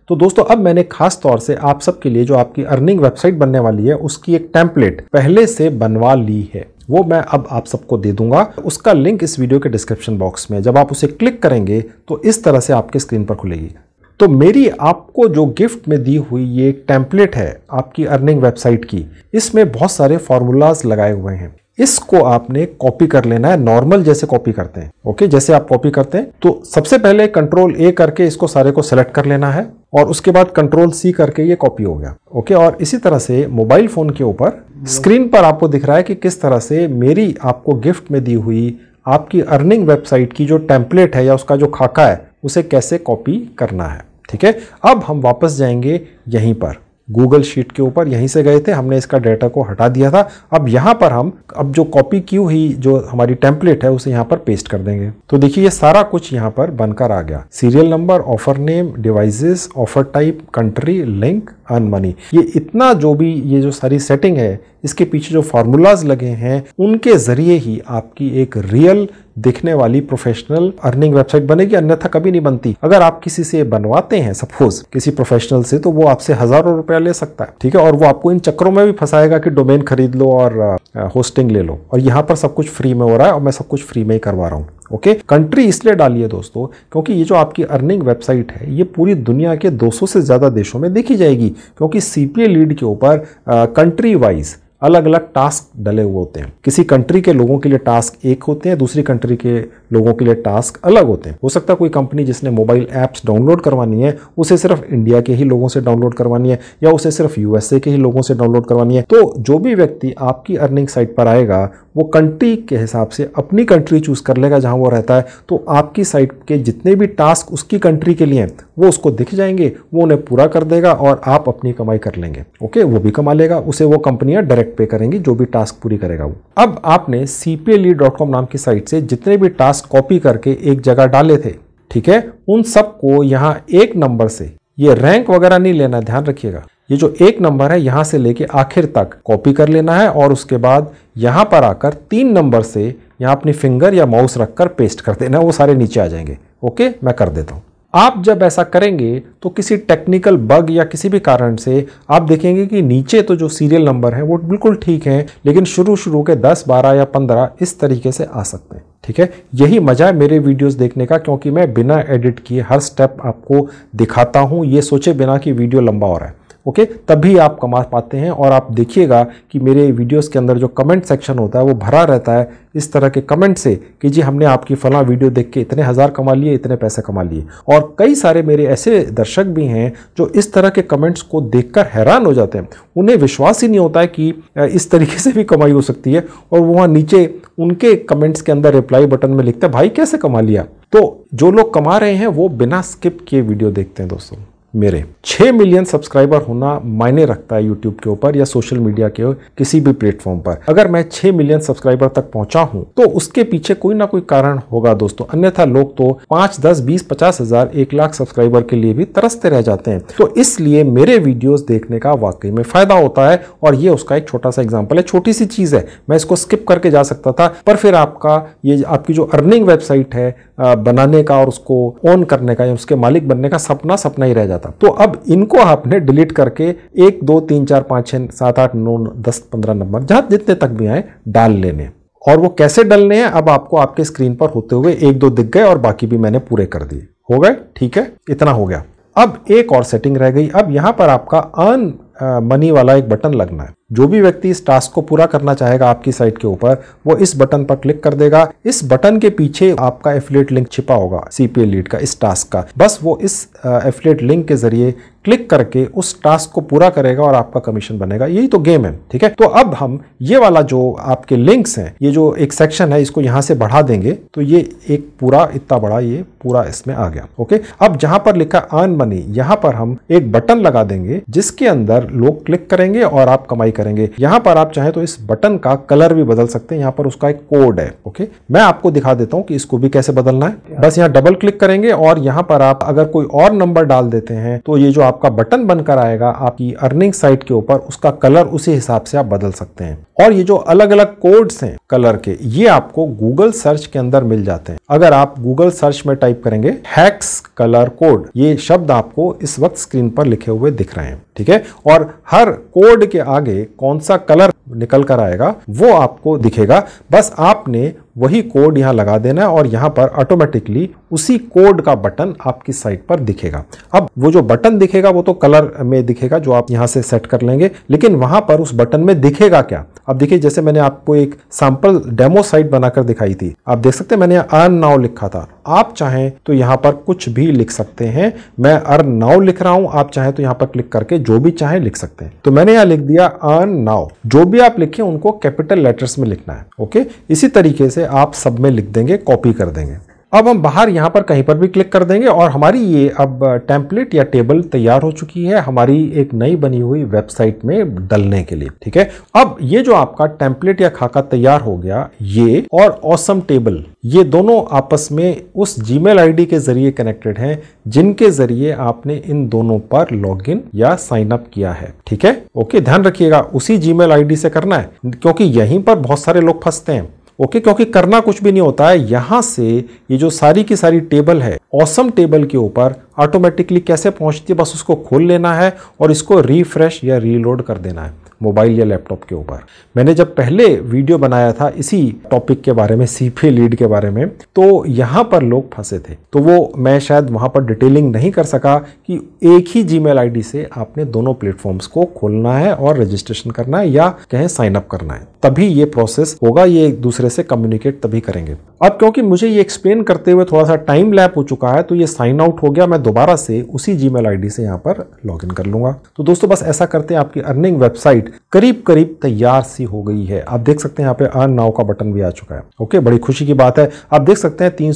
तो दोस्तों अब मैंने खास तौर से आप सबके लिए जो आपकी अर्निंग वेबसाइट बनने वाली है उसकी एक टेम्पलेट पहले से बनवा ली है वो मैं अब आप सबको दे दूंगा उसका लिंक इस वीडियो के डिस्क्रिप्शन बॉक्स में जब आप उसे क्लिक करेंगे तो इस तरह से आपके स्क्रीन पर खुलेगी तो मेरी आपको जो गिफ्ट में दी हुई ये एक टेम्पलेट है आपकी अर्निंग वेबसाइट की इसमें बहुत सारे फार्मूलाज लगाए हुए हैं इसको आपने कॉपी कर लेना है नॉर्मल जैसे कॉपी करते हैं ओके जैसे आप कॉपी करते हैं तो सबसे पहले कंट्रोल ए करके इसको सारे को सेलेक्ट कर लेना है और उसके बाद कंट्रोल सी करके ये कॉपी हो गया ओके और इसी तरह से मोबाइल फोन के ऊपर स्क्रीन पर आपको दिख रहा है कि किस तरह से मेरी आपको गिफ्ट में दी हुई आपकी अर्निंग वेबसाइट की जो टेम्पलेट है या उसका जो खाका है उसे कैसे कॉपी करना है ठीक है अब हम वापस जाएंगे यहीं पर गूगल शीट के ऊपर यहीं से गए थे हमने इसका डाटा को हटा दिया था अब यहाँ पर हम अब जो कॉपी की हुई जो हमारी टेम्पलेट है उसे यहाँ पर पेस्ट कर देंगे तो देखिए ये सारा कुछ यहाँ पर बनकर आ गया serial number offer name devices offer type country link earn money ये इतना जो भी ये जो सारी सेटिंग है इसके पीछे जो फार्मूलाज लगे हैं उनके ज़रिए ही आपकी एक रियल दिखने वाली प्रोफेशनल अर्निंग वेबसाइट बनेगी अन्यथा कभी नहीं बनती अगर आप किसी से बनवाते हैं सपोज किसी प्रोफेशनल से तो वो आपसे हजारों रुपया ले सकता है ठीक है और वो आपको इन चक्रों में भी फंसाएगा कि डोमेन खरीद लो और होस्टिंग ले लो और यहाँ पर सब कुछ फ्री में हो रहा है और मैं सब कुछ फ्री में ही करवा रहा हूँ ओके कंट्री इसलिए डालिए दोस्तों क्योंकि ये जो आपकी अर्निंग वेबसाइट है ये पूरी दुनिया के 200 से ज़्यादा देशों में देखी जाएगी क्योंकि सीपीए लीड के ऊपर कंट्री वाइज अलग अलग टास्क डले हुए होते हैं किसी कंट्री के लोगों के लिए टास्क एक होते हैं दूसरी कंट्री के लोगों के लिए टास्क अलग होते हैं हो सकता है कोई कंपनी जिसने मोबाइल ऐप्स डाउनलोड करवानी है उसे सिर्फ इंडिया के ही लोगों से डाउनलोड करवानी है या उसे सिर्फ यूएसए के ही लोगों से डाउनलोड करवानी है तो जो भी व्यक्ति आपकी अर्निंग साइट पर आएगा वो कंट्री के हिसाब से अपनी कंट्री चूज कर लेगा जहाँ वो रहता है तो आपकी साइट के जितने भी टास्क उसकी कंट्री के लिए हैं वो उसको दिख जाएंगे वो उन्हें पूरा कर देगा और आप अपनी कमाई कर लेंगे ओके वो भी कमा लेगा उसे वो कंपनियाँ डायरेक्ट टैग पे करेंगे जो भी टास्क पूरी करेगा वो अब आपने cplead.com नाम की साइट से जितने भी टास्क कॉपी करके एक जगह डाले थे ठीक है उन सबको यहाँ एक नंबर से ये रैंक वगैरह नहीं लेना ध्यान रखिएगा ये जो एक नंबर है यहाँ से लेके आखिर तक कॉपी कर लेना है और उसके बाद यहाँ पर आकर तीन नंबर से यहाँ अपनी फिंगर या माउस रखकर पेस्ट कर देना वो सारे नीचे आ जाएंगे ओके मैं कर देता हूँ आप जब ऐसा करेंगे तो किसी टेक्निकल बग या किसी भी कारण से आप देखेंगे कि नीचे तो जो सीरियल नंबर है वो बिल्कुल ठीक है लेकिन शुरू शुरू के 10, 12 या 15 इस तरीके से आ सकते हैं ठीक है यही मज़ा है मेरे वीडियोस देखने का क्योंकि मैं बिना एडिट किए हर स्टेप आपको दिखाता हूँ ये सोचे बिना कि वीडियो लंबा हो रहा है ओके तब भी आप कमा पाते हैं और आप देखिएगा कि मेरे वीडियोस के अंदर जो कमेंट सेक्शन होता है वो भरा रहता है इस तरह के कमेंट से कि जी हमने आपकी फला वीडियो देख के इतने हज़ार कमा लिए इतने पैसे कमा लिए और कई सारे मेरे ऐसे दर्शक भी हैं जो इस तरह के कमेंट्स को देख हैरान हो जाते हैं उन्हें विश्वास ही नहीं होता है कि इस तरीके से भी कमाई हो सकती है और वहाँ नीचे उनके कमेंट्स के अंदर रिप्लाई बटन में लिखते हैं भाई कैसे कमा लिया तो जो लोग कमा रहे हैं वो बिना स्किप किए वीडियो देखते हैं दोस्तों मेरे 6 मिलियन सब्सक्राइबर होना मायने रखता है यूट्यूब के ऊपर या सोशल मीडिया के किसी भी प्लेटफॉर्म पर अगर मैं 6 मिलियन सब्सक्राइबर तक पहुंचा हूं तो उसके पीछे कोई ना कोई कारण होगा दोस्तों अन्यथा लोग तो पांच दस बीस पचास हजार एक लाख सब्सक्राइबर के लिए भी तरसते रह जाते हैं तो इसलिए मेरे वीडियोज देखने का वाकई में फायदा होता है और ये उसका एक छोटा सा एग्जाम्पल है छोटी सी चीज है मैं इसको स्किप करके जा सकता था पर फिर आपका ये आपकी जो अर्निंग वेबसाइट है बनाने का और उसको ऑन करने का या उसके मालिक बनने का सपना सपना ही रह जाता तो अब इनको आपने डिलीट करके एक दो तीन चार पाँच छः सात आठ नौ दस पंद्रह नंबर जहाँ जितने तक भी आए डाल लेने और वो कैसे डलने हैं अब आपको आपके स्क्रीन पर होते हुए एक दो दिख गए और बाकी भी मैंने पूरे कर दिए हो गए ठीक है इतना हो गया अब एक और सेटिंग रह गई अब यहाँ पर आपका अर्न मनी वाला एक बटन लगना है जो भी व्यक्ति इस टास्क को पूरा करना चाहेगा आपकी साइट के ऊपर वो इस बटन पर क्लिक कर देगा इस बटन के पीछे आपका एफिलेट लिंक छिपा होगा सीपीए लीड का इस टास्क का बस वो इस एफिलेट लिंक के जरिए क्लिक करके उस टास्क को पूरा करेगा और आपका कमीशन बनेगा यही तो गेम है ठीक है तो अब हम ये वाला जो आपके लिंक्स हैं ये जो एक सेक्शन है इसको यहाँ से बढ़ा देंगे तो ये एक पूरा इतना बड़ा ये पूरा इसमें आ गया ओके अब जहां पर लिखा अर्न मनी यहाँ पर हम एक बटन लगा देंगे जिसके अंदर लोग क्लिक करेंगे और आप कमाई करेंगे करेंगे यहां पर आप चाहे तो इस बटन का कलर भी बदल सकते हैं यहां पर उसका एक कोड है ओके मैं आपको दिखा देता हूं कि इसको भी कैसे बदलना है बस यहां डबल क्लिक करेंगे और यहां पर आप अगर कोई और नंबर डाल देते हैं तो ये जो आपका बटन बनकर आएगा आपकी अर्निंग साइट के ऊपर उसका कलर उसी हिसाब से आप बदल सकते हैं और ये जो अलग अलग कोड्स हैं कलर के ये आपको गूगल सर्च के अंदर मिल जाते हैं अगर आप गूगल सर्च में टाइप करेंगे हैक्स कलर कोड ये शब्द आपको इस वक्त स्क्रीन पर लिखे हुए दिख रहे हैं ठीक है और हर कोड के आगे कौन सा कलर निकल कर आएगा वो आपको दिखेगा बस आपने वही कोड यहाँ लगा देना है और यहाँ पर ऑटोमेटिकली उसी कोड का बटन आपकी साइट पर दिखेगा अब वो जो बटन दिखेगा वो तो कलर में दिखेगा जो आप यहाँ से सेट कर लेंगे लेकिन वहाँ पर उस बटन में दिखेगा क्या अब देखिए जैसे मैंने आपको एक सैम्पल डेमो साइट बनाकर दिखाई थी आप देख सकते हैं मैंने अर्न नाव लिखा था आप चाहें तो यहां पर कुछ भी लिख सकते हैं मैं अर्न नाउ लिख रहा हूं आप चाहें तो यहां पर क्लिक करके जो भी चाहें लिख सकते हैं तो मैंने यहां लिख दिया अर्न नाउ जो भी आप लिखें उनको कैपिटल लेटर्स में लिखना है ओके इसी तरीके से आप सब में लिख देंगे कॉपी कर देंगे अब हम बाहर यहाँ पर कहीं पर भी क्लिक कर देंगे और हमारी ये अब टेम्पलेट या टेबल तैयार हो चुकी है हमारी एक नई बनी हुई वेबसाइट में डलने के लिए ठीक है अब ये जो आपका टेम्पलेट या खाका तैयार हो गया ये और ऑसम टेबल ये दोनों आपस में उस जी आईडी के जरिए कनेक्टेड हैं जिनके जरिए आपने इन दोनों पर लॉग या साइन अप किया है ठीक है ओके ध्यान रखिएगा उसी जी मेल से करना है क्योंकि यहीं पर बहुत सारे लोग फंसते हैं ओके क्योंकि करना कुछ भी नहीं होता है यहां से ये जो सारी की सारी टेबल है ऑसम टेबल के ऊपर ऑटोमेटिकली कैसे पहुंचती है बस उसको खोल लेना है और इसको रिफ्रेश या रीलोड कर देना है मोबाइल या लैपटॉप के ऊपर मैंने जब पहले वीडियो बनाया था इसी टॉपिक के बारे में सीफे लीड के बारे में तो यहां पर लोग फंसे थे तो वो मैं शायद वहां पर डिटेलिंग नहीं कर सका कि एक ही जी मेल से आपने दोनों प्लेटफॉर्म्स को खोलना है और रजिस्ट्रेशन करना है या कहें साइन अप करना है तभी ये प्रोसेस होगा ये एक दूसरे से कम्युनिकेट तभी करेंगे अब क्योंकि मुझे ये एक्सप्लेन करते हुए थोड़ा सा टाइम लैप हो चुका है तो ये साइन आउट हो गया मैं दोबारा से उसी जी मेल से यहाँ पर लॉग इन कर लूंगा तो दोस्तों बस ऐसा करते हैं आपकी अर्निंग वेबसाइट करीब करीब तैयार सी हो गई है आप देख सकते हैं यहाँ पे अर्न नाव का बटन भी आ चुका है ओके बड़ी खुशी की बात है आप देख सकते हैं तीन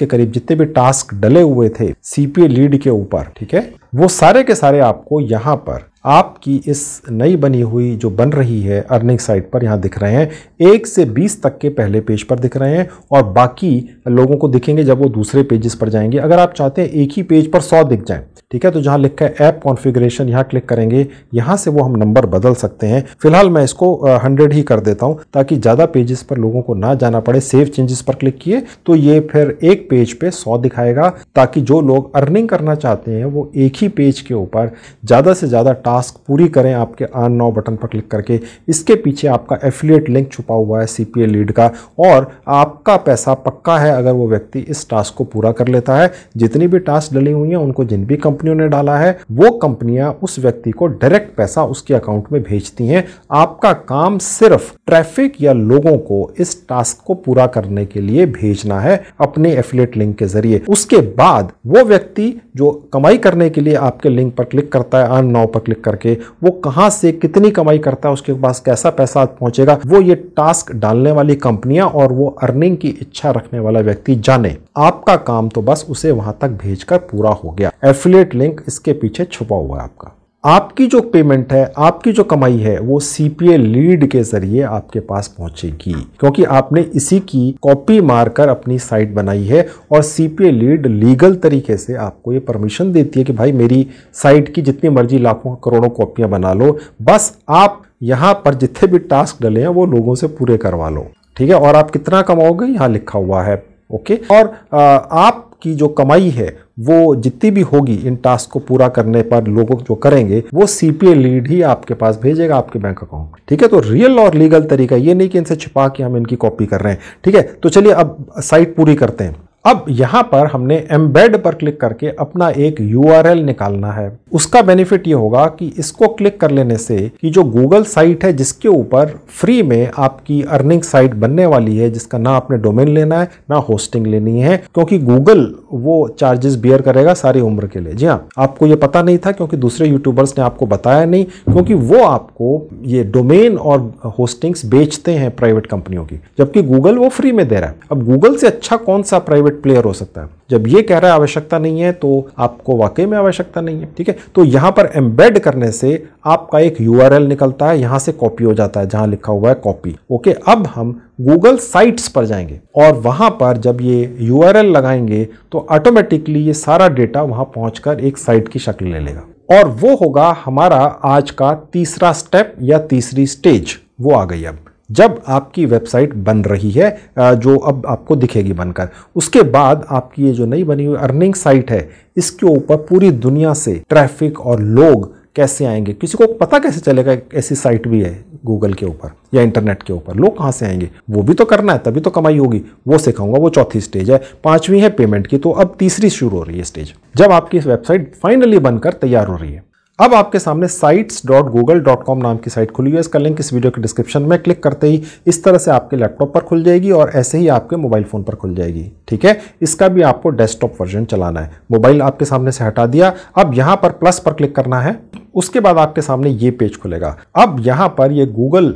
के करीब जितने भी टास्क डले हुए थे सीपीए लीड के ऊपर ठीक है वो सारे के सारे आपको यहाँ पर आपकी इस नई बनी हुई जो बन रही है अर्निंग साइट पर यहाँ दिख रहे हैं एक से बीस तक के पहले पेज पर दिख रहे हैं और बाकी लोगों को दिखेंगे जब वो दूसरे पेजेस पर जाएंगे अगर आप चाहते हैं एक ही पेज पर सौ दिख जाएं ठीक है तो जहां लिखा है ऐप कॉन्फ़िगरेशन यहां क्लिक करेंगे यहां से वो हम नंबर बदल सकते हैं फिलहाल मैं इसको हंड्रेड ही कर देता हूं ताकि ज़्यादा पेजेस पर लोगों को ना जाना पड़े सेव चेंजेस पर क्लिक किए तो ये फिर एक पेज पे सौ दिखाएगा ताकि जो लोग अर्निंग करना चाहते हैं वो एक ही पेज के ऊपर ज़्यादा से ज़्यादा टास्क पूरी करें आपके आन नौ बटन पर क्लिक करके इसके पीछे आपका एफिलियट लिंक छुपा हुआ है सी लीड का और आपका पैसा पक्का है अगर वो व्यक्ति इस टास्क को पूरा कर लेता है जितनी भी टास्क डली हुई हैं उनको जिन भी कंपनी कंपनियों ने डाला है वो कंपनियां उस व्यक्ति को डायरेक्ट पैसा उसके अकाउंट में भेजती हैं आपका काम सिर्फ ट्रैफिक या लोगों को इस टास्क को पूरा करने के लिए भेजना है अपने एफिलेट लिंक के जरिए उसके बाद वो व्यक्ति जो कमाई करने के लिए आपके लिंक पर क्लिक करता है अर्न नाव पर क्लिक करके वो कहाँ से कितनी कमाई करता है उसके पास कैसा पैसा पहुंचेगा वो ये टास्क डालने वाली कंपनियां और वो अर्निंग की इच्छा रखने वाला व्यक्ति जाने आपका काम तो बस उसे वहां तक भेजकर पूरा हो गया एफिलेट डायरेक्ट लिंक इसके पीछे छुपा हुआ है आपका आपकी जो पेमेंट है आपकी जो कमाई है वो सीपीए लीड के जरिए आपके पास पहुंचेगी क्योंकि आपने इसी की कॉपी मारकर अपनी साइट बनाई है और सीपीए लीड लीगल तरीके से आपको ये परमिशन देती है कि भाई मेरी साइट की जितनी मर्जी लाखों करोड़ों कॉपियां बना लो बस आप यहाँ पर जितने भी टास्क डले हैं वो लोगों से पूरे करवा लो ठीक है और आप कितना कमाओगे यहाँ लिखा हुआ है ओके और आपकी जो कमाई है वो जितनी भी होगी इन टास्क को पूरा करने पर लोगों जो करेंगे वो सीपीए लीड ही आपके पास भेजेगा आपके बैंक अकाउंट ठीक है तो रियल और लीगल तरीका ये नहीं कि इनसे छिपा के हम इनकी कॉपी कर रहे हैं ठीक है तो चलिए अब साइट पूरी करते हैं अब यहां पर हमने एम्बेड पर क्लिक करके अपना एक यू निकालना है उसका बेनिफिट ये होगा कि इसको क्लिक कर लेने से कि जो गूगल साइट है जिसके ऊपर फ्री में आपकी अर्निंग साइट बनने वाली है जिसका ना आपने डोमेन लेना है ना होस्टिंग लेनी है क्योंकि गूगल वो चार्जेस बियर करेगा सारी उम्र के लिए जी हाँ आपको ये पता नहीं था क्योंकि दूसरे यूट्यूबर्स ने आपको बताया नहीं क्योंकि वो आपको ये डोमेन और होस्टिंग्स बेचते हैं प्राइवेट कंपनियों की जबकि गूगल वो फ्री में दे रहा है अब गूगल से अच्छा कौन सा प्राइवेट प्रोफिट प्लेयर हो सकता है जब ये कह रहा है आवश्यकता नहीं है तो आपको वाकई में आवश्यकता नहीं है ठीक है तो यहाँ पर एम्बेड करने से आपका एक यू निकलता है यहाँ से कॉपी हो जाता है जहाँ लिखा हुआ है कॉपी ओके अब हम गूगल साइट्स पर जाएंगे और वहाँ पर जब ये यू लगाएंगे तो ऑटोमेटिकली ये सारा डेटा वहाँ पहुँच एक साइट की शक्ल ले लेगा और वो होगा हमारा आज का तीसरा स्टेप या तीसरी स्टेज वो आ गई अब जब आपकी वेबसाइट बन रही है जो अब आपको दिखेगी बनकर उसके बाद आपकी ये जो नई बनी हुई अर्निंग साइट है इसके ऊपर पूरी दुनिया से ट्रैफिक और लोग कैसे आएंगे किसी को पता कैसे चलेगा ऐसी साइट भी है गूगल के ऊपर या इंटरनेट के ऊपर लोग कहाँ से आएंगे वो भी तो करना है तभी तो कमाई होगी वो सिखाऊंगा वो चौथी स्टेज है पांचवी है पेमेंट की तो अब तीसरी शुरू हो रही है स्टेज जब आपकी वेबसाइट फाइनली बनकर तैयार हो रही है अब आपके सामने sites dot Google dot com नाम की साइट खुली हुई है इसका लिंक इस वीडियो के डिस्क्रिप्शन में क्लिक करते ही इस तरह से आपके लैपटॉप पर खुल जाएगी और ऐसे ही आपके मोबाइल फ़ोन पर खुल जाएगी ठीक है इसका भी आपको डेस्कटॉप वर्जन चलाना है मोबाइल आपके सामने से हटा दिया अब यहाँ पर प्लस पर क्लिक करना है उसके बाद आपके सामने ये पेज खुलेगा अब यहाँ पर ये गूगल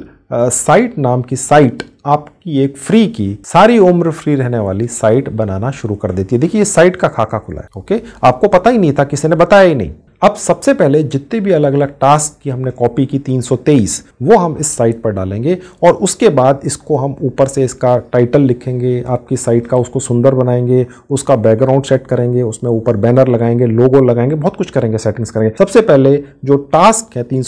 साइट नाम की साइट आपकी एक फ्री की सारी उम्र फ्री रहने वाली साइट बनाना शुरू कर देती है देखिए ये साइट का खाका खुला है ओके आपको पता ही नहीं था किसी ने बताया ही नहीं अब सबसे पहले जितने भी अलग अलग टास्क की हमने कॉपी की 323 वो हम इस साइट पर डालेंगे और उसके बाद इसको हम ऊपर से इसका टाइटल लिखेंगे आपकी साइट का उसको सुंदर बनाएंगे उसका बैकग्राउंड सेट करेंगे उसमें ऊपर बैनर लगाएंगे लोगो लगाएंगे बहुत कुछ करेंगे सेटिंग्स करेंगे सबसे पहले जो टास्क है तीन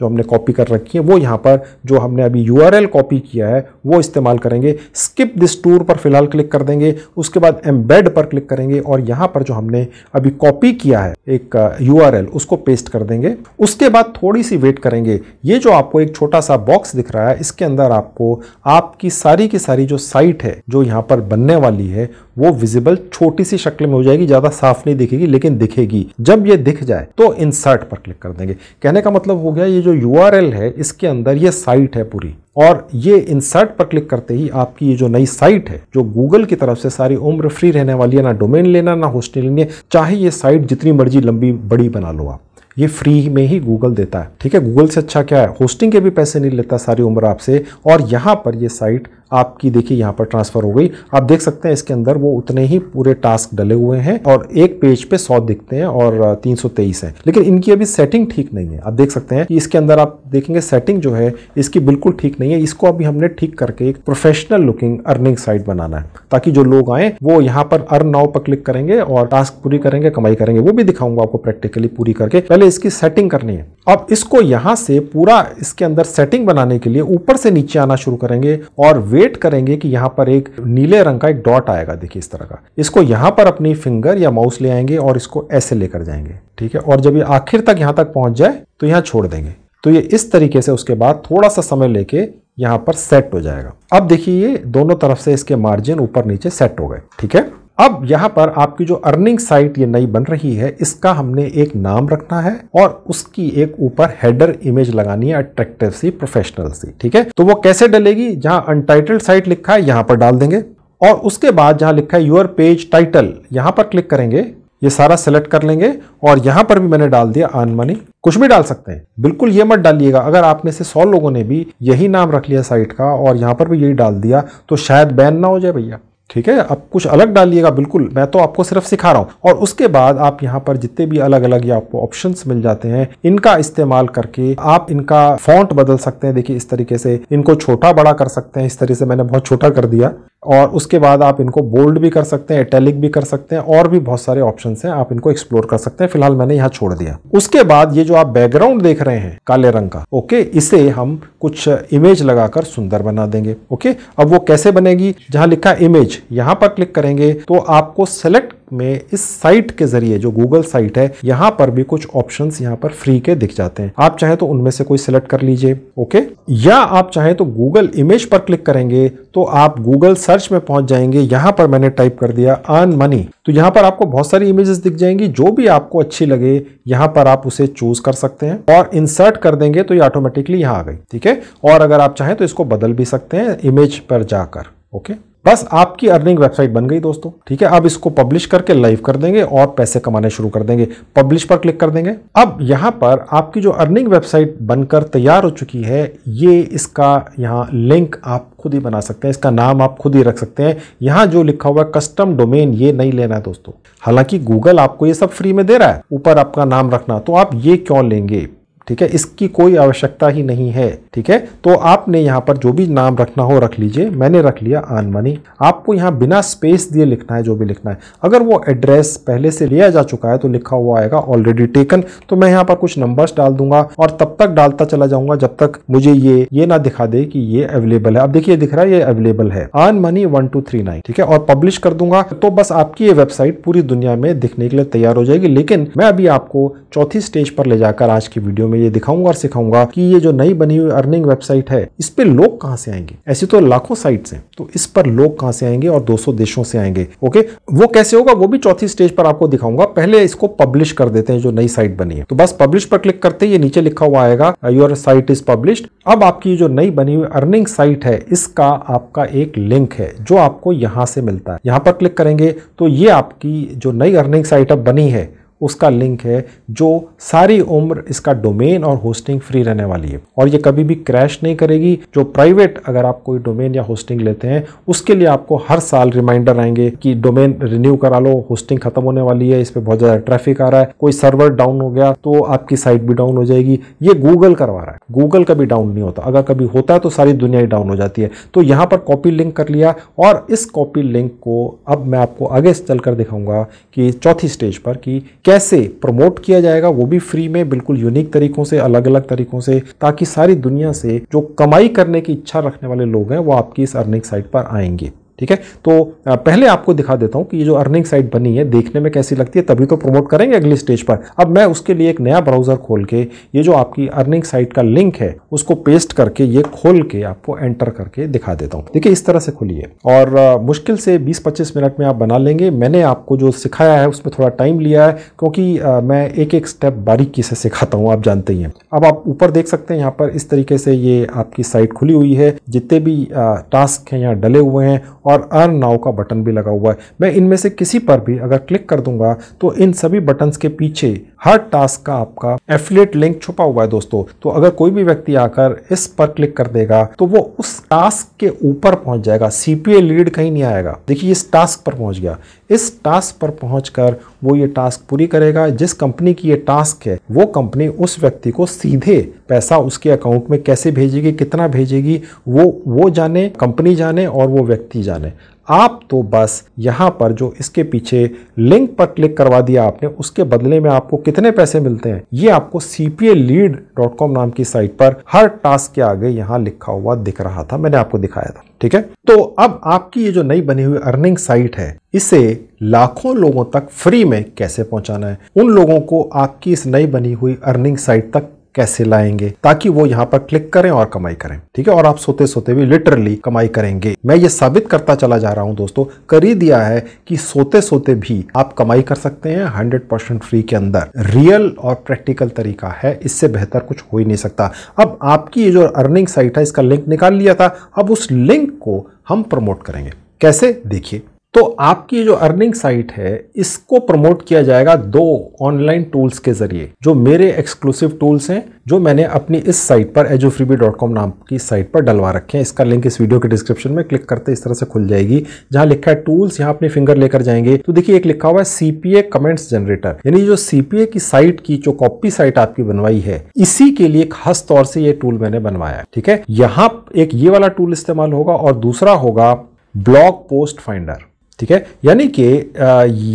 जो हमने कॉपी कर रखी है वो यहाँ पर जो हमने अभी यू कॉपी किया है वो इस्तेमाल करेंगे स्किप दिस टूर पर फिलहाल क्लिक कर देंगे उसके बाद एम्बेड पर क्लिक करेंगे और यहाँ पर जो हमने अभी कॉपी किया है एक यू uh, उसको पेस्ट कर देंगे उसके बाद थोड़ी सी वेट करेंगे ये जो आपको एक छोटा सा बॉक्स दिख रहा है इसके अंदर आपको आपकी सारी की सारी जो साइट है जो यहाँ पर बनने वाली है वो विजिबल छोटी सी शक्ल में हो जाएगी ज़्यादा साफ नहीं दिखेगी लेकिन दिखेगी जब ये दिख जाए तो इंसर्ट पर क्लिक कर देंगे कहने का मतलब हो गया ये जो यू है इसके अंदर ये साइट है पूरी और ये इंसर्ट पर क्लिक करते ही आपकी ये जो नई साइट है जो गूगल की तरफ से सारी उम्र फ्री रहने वाली है ना डोमेन लेना ना होस्टिंग लेनी है चाहे ये साइट जितनी मर्जी लंबी बड़ी बना लो आप ये फ्री में ही गूगल देता है ठीक है गूगल से अच्छा क्या है होस्टिंग के भी पैसे नहीं लेता सारी उम्र आपसे और यहाँ पर ये साइट आपकी देखिए यहाँ पर ट्रांसफ़र हो गई आप देख सकते हैं इसके अंदर वो उतने ही पूरे टास्क डले हुए हैं और एक पेज पे सौ दिखते हैं और तीन सौ तेईस है लेकिन इनकी अभी सेटिंग ठीक नहीं है आप देख सकते हैं कि इसके अंदर आप देखेंगे सेटिंग जो है इसकी बिल्कुल ठीक नहीं है इसको अभी हमने ठीक करके एक प्रोफेशनल लुकिंग अर्निंग साइट बनाना है ताकि जो लोग आए वो यहाँ पर अर्न नाउ पर क्लिक करेंगे और टास्क पूरी करेंगे कमाई करेंगे वो भी दिखाऊंगा आपको प्रैक्टिकली पूरी करके पहले इसकी सेटिंग करनी है अब इसको यहाँ से पूरा इसके अंदर सेटिंग बनाने के लिए ऊपर से नीचे आना शुरू करेंगे और वे वेट करेंगे कि यहाँ पर एक नीले रंग का एक डॉट आएगा देखिए इस तरह का इसको यहाँ पर अपनी फिंगर या माउस ले आएंगे और इसको ऐसे लेकर जाएंगे ठीक है और जब ये आखिर तक यहाँ तक पहुँच जाए तो यहाँ छोड़ देंगे तो ये इस तरीके से उसके बाद थोड़ा सा समय लेके यहाँ पर सेट हो जाएगा अब देखिए ये दोनों तरफ से इसके मार्जिन ऊपर नीचे सेट हो गए ठीक है अब यहाँ पर आपकी जो अर्निंग साइट ये नई बन रही है इसका हमने एक नाम रखना है और उसकी एक ऊपर हेडर इमेज लगानी है अट्रैक्टिव सी प्रोफेशनल सी ठीक है तो वो कैसे डलेगी जहां अनटाइटल्ड साइट लिखा है यहां पर डाल देंगे और उसके बाद जहां लिखा है योर पेज टाइटल यहां पर क्लिक करेंगे ये सारा सेलेक्ट कर लेंगे और यहां पर भी मैंने डाल दिया मनी कुछ भी डाल सकते हैं बिल्कुल ये मत डालिएगा अगर आप में से सौ लोगों ने भी यही नाम रख लिया साइट का और यहां पर भी यही डाल दिया तो शायद बैन ना हो जाए भैया ठीक है आप कुछ अलग डालिएगा बिल्कुल मैं तो आपको सिर्फ सिखा रहा हूँ और उसके बाद आप यहाँ पर जितने भी अलग अलग ये आपको ऑप्शन मिल जाते हैं इनका इस्तेमाल करके आप इनका फॉन्ट बदल सकते हैं देखिए इस तरीके से इनको छोटा बड़ा कर सकते हैं इस तरीके से मैंने बहुत छोटा कर दिया और उसके बाद आप इनको बोल्ड भी कर सकते हैं इटैलिक भी कर सकते हैं और भी बहुत सारे ऑप्शन हैं आप इनको एक्सप्लोर कर सकते हैं फिलहाल मैंने यहाँ छोड़ दिया उसके बाद ये जो आप बैकग्राउंड देख रहे हैं काले रंग का ओके इसे हम कुछ इमेज लगाकर सुंदर बना देंगे ओके अब वो कैसे बनेगी जहां लिखा इमेज यहां पर क्लिक करेंगे तो आपको सेलेक्ट में इस साइट के जरिए जो गूगल साइट है यहां पर भी कुछ ऑप्शंस यहां पर फ्री के दिख जाते हैं आप चाहे तो उनमें से कोई सिलेक्ट कर लीजिए ओके या आप चाहे तो गूगल इमेज पर क्लिक करेंगे तो आप गूगल सर्च में पहुंच जाएंगे यहां पर मैंने टाइप कर दिया अर्न मनी तो यहां पर आपको बहुत सारी इमेजेस दिख जाएंगी जो भी आपको अच्छी लगे यहां पर आप उसे चूज कर सकते हैं और इंसर्ट कर देंगे तो ये ऑटोमेटिकली यहां आ गई ठीक है और अगर आप चाहें तो इसको बदल भी सकते हैं इमेज पर जाकर ओके बस आपकी अर्निंग वेबसाइट बन गई दोस्तों ठीक है अब इसको पब्लिश करके लाइव कर देंगे और पैसे कमाने शुरू कर देंगे पब्लिश पर क्लिक कर देंगे अब यहाँ पर आपकी जो अर्निंग वेबसाइट बनकर तैयार हो चुकी है ये इसका यहाँ लिंक आप खुद ही बना सकते हैं इसका नाम आप खुद ही रख सकते हैं यहाँ जो लिखा हुआ है कस्टम डोमेन ये नहीं लेना है दोस्तों हालांकि गूगल आपको ये सब फ्री में दे रहा है ऊपर आपका नाम रखना तो आप ये क्यों लेंगे ठीक है इसकी कोई आवश्यकता ही नहीं है ठीक है तो आपने यहाँ पर जो भी नाम रखना हो रख लीजिए मैंने रख लिया आन मनी आपको यहाँ बिना स्पेस दिए लिखना है जो भी लिखना है अगर वो एड्रेस पहले से लिया जा चुका है तो लिखा हुआ आएगा ऑलरेडी टेकन तो मैं यहाँ पर कुछ नंबर्स डाल दूंगा और तब तक डालता चला जाऊंगा जब तक मुझे ये ये ना दिखा दे कि ये अवेलेबल है अब देखिए दिख रहा है ये अवेलेबल है earn money one two three nine ठीक है और पब्लिश कर दूंगा तो बस आपकी ये वेबसाइट पूरी दुनिया में दिखने के लिए तैयार हो जाएगी लेकिन मैं अभी आपको चौथी स्टेज पर ले जाकर आज की वीडियो में ये दिखाऊंगा और सिखाऊंगा कि ये जो नई बनी हुई अर्निंग वेबसाइट है इस पर लोग कहाँ से आएंगे ऐसे तो लाखों साइट्स हैं तो इस पर लोग कहाँ से आएंगे और 200 देशों से आएंगे ओके वो कैसे होगा वो भी चौथी स्टेज पर आपको दिखाऊंगा पहले इसको पब्लिश कर देते हैं जो नई साइट बनी है तो बस पब्लिश पर क्लिक करते ये नीचे लिखा हुआ आएगा योर साइट इज पब्लिश अब आपकी जो नई बनी हुई अर्निंग साइट है इसका आपका एक लिंक है जो आपको यहां से मिलता है यहां पर क्लिक करेंगे तो ये आपकी जो नई अर्निंग साइट अब बनी है उसका लिंक है जो सारी उम्र इसका डोमेन और होस्टिंग फ्री रहने वाली है और ये कभी भी क्रैश नहीं करेगी जो प्राइवेट अगर आप कोई डोमेन या होस्टिंग लेते हैं उसके लिए आपको हर साल रिमाइंडर आएंगे कि डोमेन रिन्यू करा लो होस्टिंग खत्म होने वाली है इस पर बहुत ज़्यादा ट्रैफिक आ रहा है कोई सर्वर डाउन हो गया तो आपकी साइट भी डाउन हो जाएगी ये गूगल करवा रहा है गूगल कभी डाउन नहीं होता अगर कभी होता है तो सारी दुनिया ही डाउन हो जाती है तो यहाँ पर कॉपी लिंक कर लिया और इस कॉपी लिंक को अब मैं आपको आगे चल दिखाऊंगा कि चौथी स्टेज पर कि कैसे प्रमोट किया जाएगा वो भी फ्री में बिल्कुल यूनिक तरीकों से अलग अलग तरीकों से ताकि सारी दुनिया से जो कमाई करने की इच्छा रखने वाले लोग हैं वो आपकी इस अर्निंग साइट पर आएंगे ठीक है तो पहले आपको दिखा देता हूं कि ये जो अर्निंग साइट बनी है देखने में कैसी लगती है तभी तो प्रमोट करेंगे अगले स्टेज पर अब मैं उसके लिए एक नया ब्राउजर खोल के ये जो आपकी अर्निंग साइट का लिंक है उसको पेस्ट करके ये खोल के आपको एंटर करके दिखा देता हूँ देखिए इस तरह से खुलिए और मुश्किल से बीस पच्चीस मिनट में आप बना लेंगे मैंने आपको जो सिखाया है उसमें थोड़ा टाइम लिया है क्योंकि मैं एक एक स्टेप बारीकी से सिखाता हूँ आप जानते ही हैं अब आप ऊपर देख सकते हैं यहाँ पर इस तरीके से ये आपकी साइट खुली हुई है जितने भी टास्क हैं यहाँ डले हुए हैं और अर्न नाउ का बटन भी लगा हुआ है मैं इनमें से किसी पर भी अगर क्लिक कर दूंगा तो इन सभी बटन के पीछे हर टास्क का आपका एफिलेट लिंक छुपा हुआ है दोस्तों तो अगर कोई भी व्यक्ति आकर इस पर क्लिक कर देगा तो वो उस टास्क के ऊपर पहुंच जाएगा सीपीए लीड कहीं नहीं आएगा देखिए इस टास्क पर पहुंच गया इस टास्क पर पहुंचकर वो ये टास्क पूरी करेगा जिस कंपनी की ये टास्क है वो कंपनी उस व्यक्ति को सीधे पैसा उसके अकाउंट में कैसे भेजेगी कितना भेजेगी वो वो जाने कंपनी जाने और वो व्यक्ति जाने आप तो बस यहाँ पर जो इसके पीछे लिंक पर क्लिक करवा दिया आपने उसके बदले में आपको कितने पैसे मिलते हैं ये आपको सी लीड डॉट कॉम नाम की साइट पर हर टास्क के आगे यहाँ लिखा हुआ दिख रहा था मैंने आपको दिखाया था ठीक है तो अब आपकी ये जो नई बनी हुई अर्निंग साइट है इसे लाखों लोगों तक फ्री में कैसे पहुंचाना है उन लोगों को आपकी इस नई बनी हुई अर्निंग साइट तक कैसे लाएंगे ताकि वो यहाँ पर क्लिक करें और कमाई करें ठीक है और आप सोते सोते भी लिटरली कमाई करेंगे मैं ये साबित करता चला जा रहा हूँ दोस्तों कर ही दिया है कि सोते सोते भी आप कमाई कर सकते हैं हंड्रेड परसेंट फ्री के अंदर रियल और प्रैक्टिकल तरीका है इससे बेहतर कुछ हो ही नहीं सकता अब आपकी ये जो अर्निंग साइट है इसका लिंक निकाल लिया था अब उस लिंक को हम प्रमोट करेंगे कैसे देखिए तो आपकी जो अर्निंग साइट है इसको प्रमोट किया जाएगा दो ऑनलाइन टूल्स के जरिए जो मेरे एक्सक्लूसिव टूल्स हैं जो मैंने अपनी इस साइट पर एजोफ्रीबी नाम की साइट पर डलवा रखे हैं इसका लिंक इस वीडियो के डिस्क्रिप्शन में क्लिक करते इस तरह से खुल जाएगी जहां लिखा है टूल्स यहां अपने फिंगर लेकर जाएंगे तो देखिए एक लिखा हुआ है सीपीए कमेंट्स जनरेटर यानी जो सीपीए की साइट की जो कॉपी साइट आपकी बनवाई है इसी के लिए खास तौर से ये टूल मैंने बनवाया ठीक है यहां एक ये वाला टूल इस्तेमाल होगा और दूसरा होगा ब्लॉग पोस्ट फाइंडर ठीक है यानी कि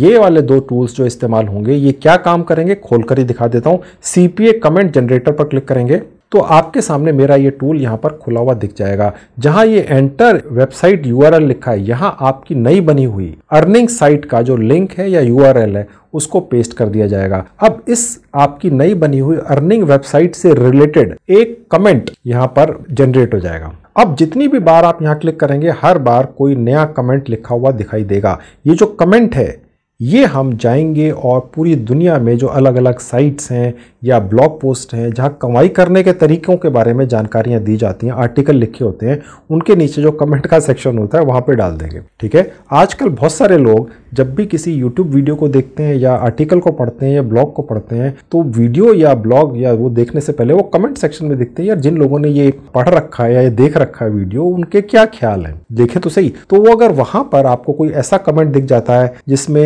ये वाले दो टूल्स जो इस्तेमाल होंगे ये क्या काम करेंगे खोलकर ही दिखा देता हूं सीपीए कमेंट जनरेटर पर क्लिक करेंगे तो आपके सामने मेरा ये टूल यहाँ पर खुला हुआ दिख जाएगा जहाँ ये एंटर वेबसाइट यू लिखा है यहाँ आपकी नई बनी हुई अर्निंग साइट का जो लिंक है या यू है उसको पेस्ट कर दिया जाएगा अब इस आपकी नई बनी हुई अर्निंग वेबसाइट से रिलेटेड एक कमेंट यहाँ पर जनरेट हो जाएगा अब जितनी भी बार आप यहाँ क्लिक करेंगे हर बार कोई नया कमेंट लिखा हुआ दिखाई देगा ये जो कमेंट है ये हम जाएंगे और पूरी दुनिया में जो अलग अलग साइट्स हैं या ब्लॉग पोस्ट हैं जहाँ कमाई करने के तरीक़ों के बारे में जानकारियाँ दी जाती हैं आर्टिकल लिखे होते हैं उनके नीचे जो कमेंट का सेक्शन होता है वहाँ पर डाल देंगे ठीक है आजकल बहुत सारे लोग जब भी किसी यूट्यूब वीडियो को देखते हैं या आर्टिकल को पढ़ते हैं या ब्लॉग को पढ़ते हैं तो वीडियो या ब्लॉग या वो देखने से पहले वो कमेंट सेक्शन में देखते हैं यार जिन लोगों ने ये पढ़ रखा है या ये देख रखा है वीडियो उनके क्या ख्याल है देखे तो सही तो वो अगर वहाँ पर आपको कोई ऐसा कमेंट दिख जाता है जिसमें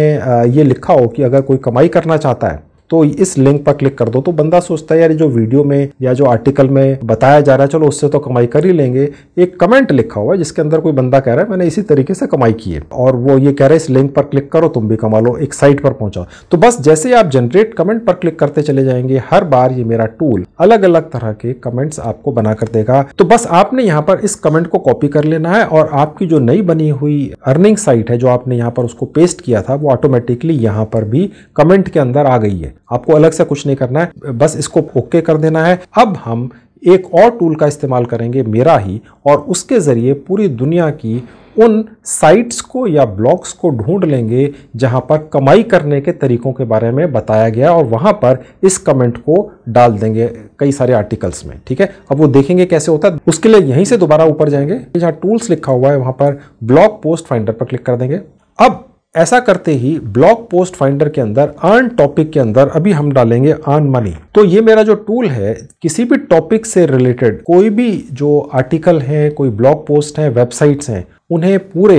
ये लिखा हो कि अगर कोई कमाई करना चाहता है तो इस लिंक पर क्लिक कर दो तो बंदा सोचता है यार जो वीडियो में या जो आर्टिकल में बताया जा रहा है चलो उससे तो कमाई कर ही लेंगे एक कमेंट लिखा हुआ है जिसके अंदर कोई बंदा कह रहा है मैंने इसी तरीके से कमाई की है और वो ये कह रहा है इस लिंक पर क्लिक करो तुम भी कमा लो एक साइट पर पहुंचाओ तो बस जैसे आप जनरेट कमेंट पर क्लिक करते चले जाएंगे हर बार ये मेरा टूल अलग अलग तरह के कमेंट्स आपको बनाकर देगा तो बस आपने यहाँ पर इस कमेंट को कॉपी कर लेना है और आपकी जो नई बनी हुई अर्निंग साइट है जो आपने यहाँ पर उसको पेस्ट किया था वो ऑटोमेटिकली यहाँ पर भी कमेंट के अंदर आ गई है आपको अलग से कुछ नहीं करना है बस इसको ओके कर देना है अब हम एक और टूल का इस्तेमाल करेंगे मेरा ही और उसके ज़रिए पूरी दुनिया की उन साइट्स को या ब्लॉग्स को ढूंढ लेंगे जहां पर कमाई करने के तरीकों के बारे में बताया गया और वहां पर इस कमेंट को डाल देंगे कई सारे आर्टिकल्स में ठीक है अब वो देखेंगे कैसे होता है उसके लिए यहीं से दोबारा ऊपर जाएंगे जहां टूल्स लिखा हुआ है वहां पर ब्लॉग पोस्ट फाइंडर पर क्लिक कर देंगे अब ऐसा करते ही ब्लॉग पोस्ट फाइंडर के अंदर अर्न टॉपिक के अंदर अभी हम डालेंगे अर्न मनी तो ये मेरा जो टूल है किसी भी टॉपिक से रिलेटेड कोई भी जो आर्टिकल है कोई ब्लॉग पोस्ट है वेबसाइट्स हैं उन्हें पूरे